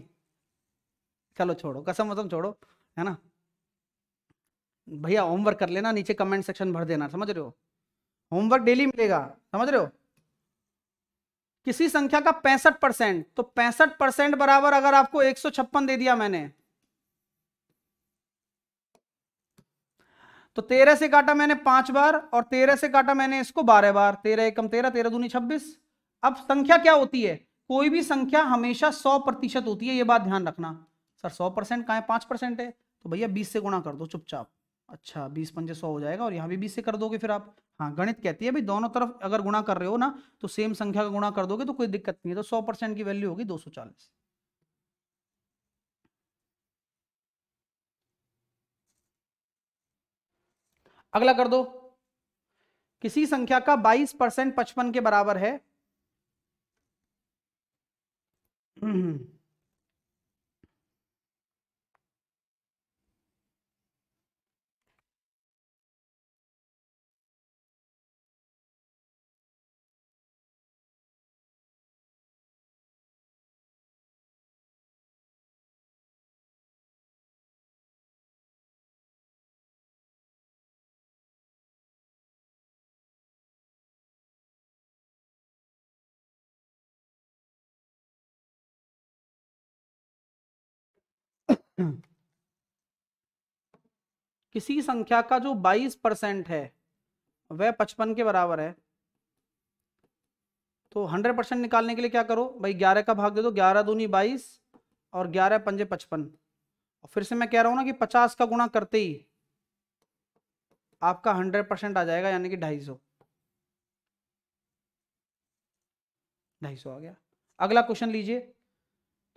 चलो छोड़ो कसम वसम मतलब छोड़ो है ना भैया होमवर्क कर लेना नीचे कमेंट सेक्शन भर देना समझ रहे हो होमवर्क डेली मिलेगा समझ रहे हो किसी संख्या का पैंसठ परसेंट तो पैंसठ परसेंट बराबर अगर आपको एक सौ छप्पन दे दिया मैंने तो तेरह से काटा मैंने पांच बार और तेरह से काटा मैंने इसको बारह बार तेरह एकम तेरह तेरह दूनी छब्बीस अब संख्या क्या होती है कोई भी संख्या हमेशा सौ प्रतिशत होती है ये बात ध्यान रखना सर सौ परसेंट कहाँ पांच परसेंट है तो भैया बीस से गुणा कर दो चुपचाप अच्छा बीस पंजे सौ हो जाएगा और यहाँ भी बीस से कर दोगे फिर आप हाँ गणित कहती है भाई दोनों तरफ अगर गुणा कर रहे हो ना तो सेम संख्या का गुणा कर दोगे तो कोई दिक्कत नहीं है तो सौ परसेंट की वैल्यू होगी दो सौ चालीस अगला कर दो किसी संख्या का 22 परसेंट पचपन के बराबर है हम्म। किसी संख्या का जो 22 परसेंट है वह 55 के बराबर है तो 100 परसेंट निकालने के लिए क्या करो भाई 11 का भाग दे दो 11 दूनी 22 और 11 पंजे 55 और फिर से मैं कह रहा हूँ ना कि 50 का गुणा करते ही आपका 100 परसेंट आ जाएगा यानी कि ढाई ढाई सौ आ गया अगला क्वेश्चन लीजिए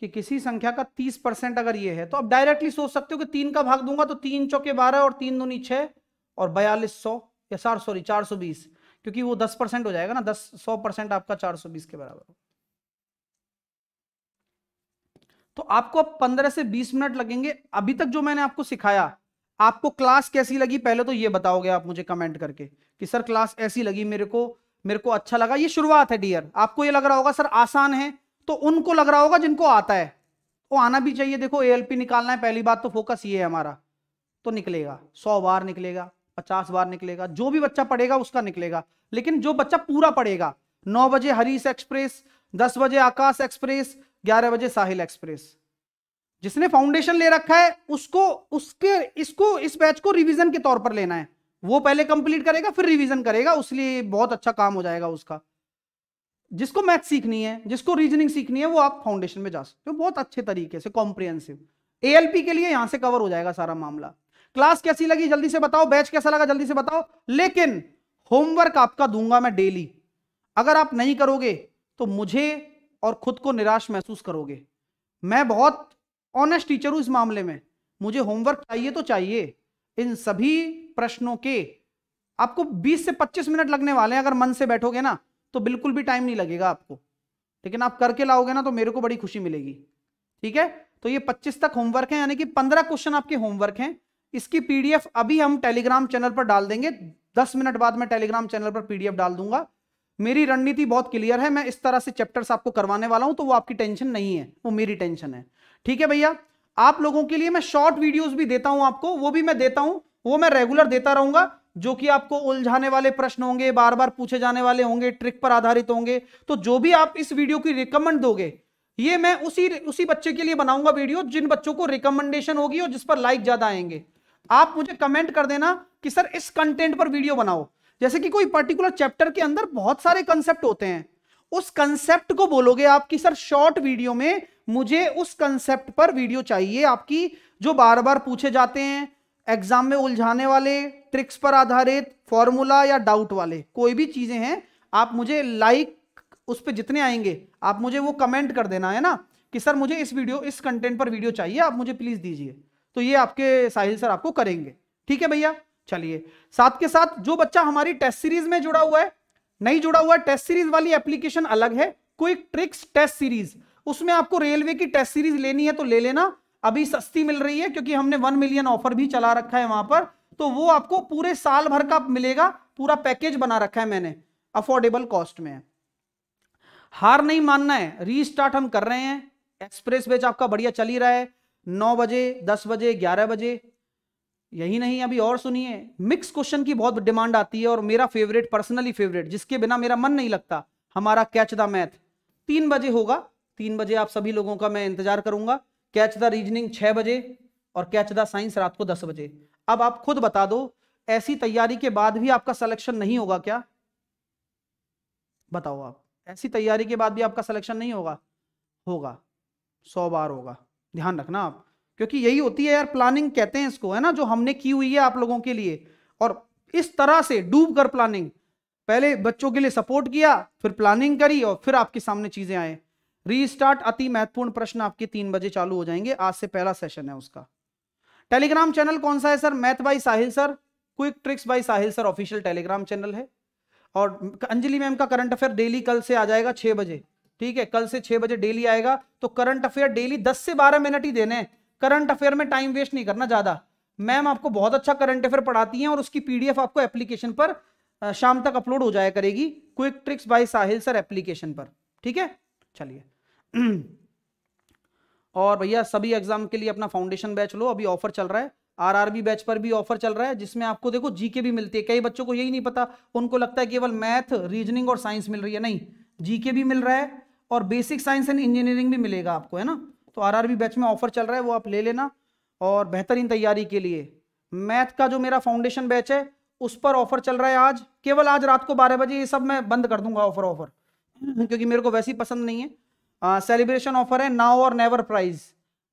कि किसी संख्या का तीस परसेंट अगर ये है तो आप डायरेक्टली सोच सकते हो कि तीन का भाग दूंगा तो तीन चौके बारह और तीन दूनी छः और बयालीस सौ या चार सॉरी चार सौ बीस क्योंकि वो दस परसेंट हो जाएगा ना दस सौ परसेंट आपका चार सौ बीस के बराबर तो आपको पंद्रह से बीस मिनट लगेंगे अभी तक जो मैंने आपको सिखाया आपको क्लास कैसी लगी पहले तो ये बताओगे आप मुझे कमेंट करके कि सर क्लास ऐसी लगी मेरे को मेरे को अच्छा लगा ये शुरुआत है डियर आपको ये लग रहा होगा सर आसान है तो उनको लग रहा होगा जिनको आता है वो आना भी चाहिए देखो एएलपी निकालना है पहली बात तो फोकस ये है हमारा तो निकलेगा सौ बार निकलेगा पचास बार निकलेगा जो भी बच्चा पढ़ेगा उसका निकलेगा लेकिन जो बच्चा पूरा पढ़ेगा नौ बजे हरीश एक्सप्रेस दस बजे आकाश एक्सप्रेस ग्यारह बजे साहिल एक्सप्रेस जिसने फाउंडेशन ले रखा है उसको उसके इसको इस बैच को रिवीजन के तौर पर लेना है वो पहले कंप्लीट करेगा फिर रिवीजन करेगा उसलिए बहुत अच्छा काम हो जाएगा उसका जिसको मैथ सीखनी है जिसको रीजनिंग सीखनी है वो आप फाउंडेशन में जा सकते हो बहुत अच्छे तरीके से कॉम्प्रिहेंसिव एएलपी के लिए यहां से कवर हो जाएगा सारा मामला क्लास कैसी लगी जल्दी से बताओ बैच कैसा लगा जल्दी से बताओ लेकिन होमवर्क आपका दूंगा मैं डेली अगर आप नहीं करोगे तो मुझे और खुद को निराश महसूस करोगे मैं बहुत ऑनेस्ट टीचर हूं इस मामले में मुझे होमवर्क चाहिए तो चाहिए इन सभी प्रश्नों के आपको 20 से 25 मिनट लगने वाले हैं अगर मन से बैठोगे ना तो बिल्कुल भी टाइम नहीं लगेगा आपको लेकिन आप करके लाओगे ना तो मेरे को बड़ी खुशी मिलेगी ठीक है तो ये 25 तक होमवर्क है यानी कि 15 क्वेश्चन आपके होमवर्क हैं इसकी पीडीएफ अभी हम टेलीग्राम चैनल पर डाल देंगे 10 मिनट बाद मैं टेलीग्राम चैनल पर पीडीएफ डाल दूंगा मेरी रणनीति बहुत क्लियर है मैं इस तरह से चैप्टर्स आपको करवाने वाला हूं तो वो आपकी टेंशन नहीं है वो मेरी टेंशन है ठीक है भैया आप लोगों के लिए मैं शॉर्ट वीडियोज भी देता हूं आपको वो भी मैं देता हूं वो मैं रेगुलर देता रहूंगा जो कि आपको उलझाने वाले प्रश्न होंगे बार बार पूछे जाने वाले होंगे ट्रिक पर आधारित होंगे तो जो भी आप इस वीडियो की रिकमेंड दोगे ये मैं उसी उसी बच्चे के लिए बनाऊंगा वीडियो जिन बच्चों को रिकमेंडेशन होगी और जिस पर लाइक ज्यादा आएंगे आप मुझे कमेंट कर देना कि सर इस कंटेंट पर वीडियो बनाओ जैसे कि कोई पर्टिकुलर चैप्टर के अंदर बहुत सारे कंसेप्ट होते हैं उस कंसेप्ट को बोलोगे आप कि सर शॉर्ट वीडियो में मुझे उस कंसेप्ट पर वीडियो चाहिए आपकी जो बार बार पूछे जाते हैं एग्जाम में उलझाने वाले ट्रिक्स पर आधारित फॉर्मूला या डाउट वाले कोई भी चीजें हैं आप मुझे लाइक उस पर जितने आएंगे आप मुझे वो कमेंट कर देना है ना कि सर मुझे इस वीडियो इस कंटेंट पर वीडियो चाहिए आप मुझे प्लीज दीजिए तो ये आपके साहिल सर आपको करेंगे ठीक है भैया चलिए साथ के साथ जो बच्चा हमारी टेस्ट सीरीज में जुड़ा हुआ है नहीं जुड़ा हुआ टेस्ट सीरीज वाली एप्लीकेशन अलग है क्विक ट्रिक्स टेस्ट सीरीज उसमें आपको रेलवे की टेस्ट सीरीज लेनी है तो ले लेना अभी सस्ती मिल रही है क्योंकि हमने वन मिलियन ऑफर भी चला रखा है वहां पर तो वो आपको पूरे साल भर का मिलेगा पूरा पैकेज बना रखा है मैंने अफोर्डेबल कॉस्ट में है हार नहीं मानना है रीस्टार्ट हम कर रहे हैं एक्सप्रेस बेच आपका बढ़िया चल ही रहा है नौ बजे दस बजे ग्यारह बजे यही नहीं अभी और सुनिए मिक्स क्वेश्चन की बहुत डिमांड आती है और मेरा फेवरेट पर्सनली फेवरेट जिसके बिना मेरा मन नहीं लगता हमारा कैच द मैथ तीन बजे होगा तीन बजे आप सभी लोगों का मैं इंतजार करूंगा कैच द रीजनिंग छः बजे और कैच द साइंस रात को दस बजे अब आप खुद बता दो ऐसी तैयारी के बाद भी आपका सिलेक्शन नहीं होगा क्या बताओ आप ऐसी तैयारी के बाद भी आपका सिलेक्शन नहीं होगा होगा सौ बार होगा ध्यान रखना आप क्योंकि यही होती है यार प्लानिंग कहते हैं इसको है ना जो हमने की हुई है आप लोगों के लिए और इस तरह से डूब कर प्लानिंग पहले बच्चों के लिए सपोर्ट किया फिर प्लानिंग करी और फिर आपके सामने चीजें आए रीस्टार्ट अति महत्वपूर्ण प्रश्न आपके तीन बजे चालू हो जाएंगे आज से पहला सेशन है उसका टेलीग्राम चैनल कौन सा है sir math by Sahil sir quick tricks by Sahil sir official Telegram channel है और अंजलि मैम का करंट अफेयर डेली कल से आ जाएगा छह बजे ठीक है कल से छह बजे डेली आएगा तो करंट अफेयर डेली दस से बारह मिनट ही देने करंट अफेयर में टाइम वेस्ट नहीं करना ज्यादा मैम आपको बहुत अच्छा करंट अफेयर पढ़ाती हैं और उसकी पीडीएफ आपको एप्लीकेशन पर शाम तक अपलोड हो जाया करेगी quick tricks by Sahil sir application पर ठीक है चलिए और भैया सभी एग्जाम के लिए अपना फाउंडेशन बैच लो अभी ऑफर चल रहा है आरआरबी बैच पर भी ऑफर चल रहा है जिसमें आपको देखो जीके भी मिलती है कई बच्चों को यही नहीं पता उनको लगता है केवल मैथ रीजनिंग और साइंस मिल रही है नहीं जीके भी मिल रहा है और बेसिक साइंस एंड इंजीनियरिंग भी मिलेगा आपको है ना तो आरआरबी बैच में ऑफर चल रहा है वो आप ले लेना और बेहतरीन तैयारी के लिए मैथ का जो मेरा फाउंडेशन बैच है उस पर ऑफर चल रहा है आज केवल आज रात को बारह बजे ये सब मैं बंद कर दूंगा ऑफर ऑफर क्योंकि मेरे को वैसी पसंद नहीं है सेलिब्रेशन ऑफर है नाउ और नेवर प्राइज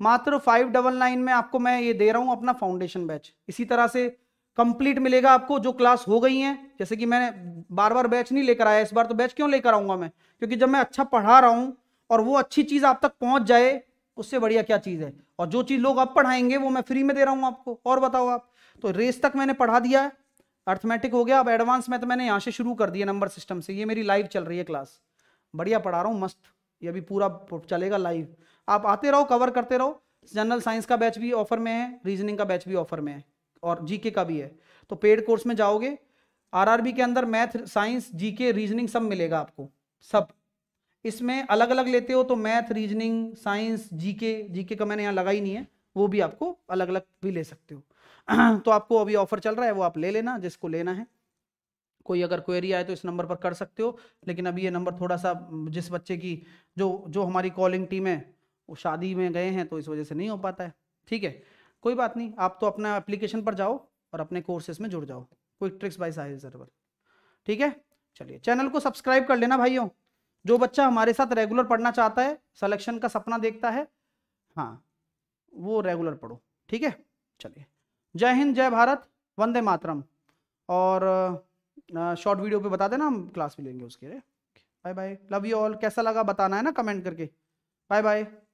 मात्र फाइव डबल नाइन में आपको मैं ये दे रहा हूँ अपना फाउंडेशन बैच इसी तरह से कंप्लीट मिलेगा आपको जो क्लास हो गई है जैसे कि मैंने बार बार बैच नहीं लेकर आया इस बार तो बैच क्यों लेकर आऊंगा मैं क्योंकि जब मैं अच्छा पढ़ा रहा हूँ और वो अच्छी चीज़ आप तक पहुंच जाए उससे बढ़िया क्या चीज़ है और जो चीज़ लोग अब पढ़ाएंगे वो मैं फ्री में दे रहा हूँ आपको और बताओ आप तो रेस तक मैंने पढ़ा दिया है अर्थमेटिक हो गया अब एडवांस में तो मैंने यहाँ से शुरू कर दिया नंबर सिस्टम से ये मेरी लाइव चल रही है क्लास बढ़िया पढ़ा रहा हूँ मस्त ये अभी पूरा चलेगा लाइव आप आते रहो कवर करते रहो जनरल साइंस का बैच भी ऑफर में है रीजनिंग का बैच भी ऑफर में है और जीके का भी है तो पेड कोर्स में जाओगे आरआरबी के अंदर मैथ साइंस जीके रीजनिंग सब मिलेगा आपको सब इसमें अलग अलग लेते हो तो math reasoning science GK GK का मैंने यहाँ लगा ही नहीं है वो भी आपको अलग अलग भी ले सकते हो तो आपको अभी ऑफर चल रहा है वो आप ले लेना जिसको लेना है कोई अगर क्वेरी आए तो इस नंबर पर कर सकते हो लेकिन अभी ये नंबर थोड़ा सा जिस बच्चे की जो जो हमारी कॉलिंग टीम है वो शादी में गए हैं तो इस वजह से नहीं हो पाता है ठीक है कोई बात नहीं आप तो अपना एप्लीकेशन पर जाओ और अपने कोर्सेज में जुड़ जाओ क्विक ट्रिक्स बाई साहिल सरवर ठीक है चलिए चैनल को सब्सक्राइब कर लेना भाइयों जो बच्चा हमारे साथ रेगुलर पढ़ना चाहता है सलेक्शन का सपना देखता है हाँ वो रेगुलर पढ़ो ठीक है चलिए जय हिंद जय भारत वंदे मातरम और शॉर्ट वीडियो पे बता देना हम क्लास भी लेंगे उसके लिए bye bye love you all कैसा लगा बताना है ना कमेंट करके बाय बाय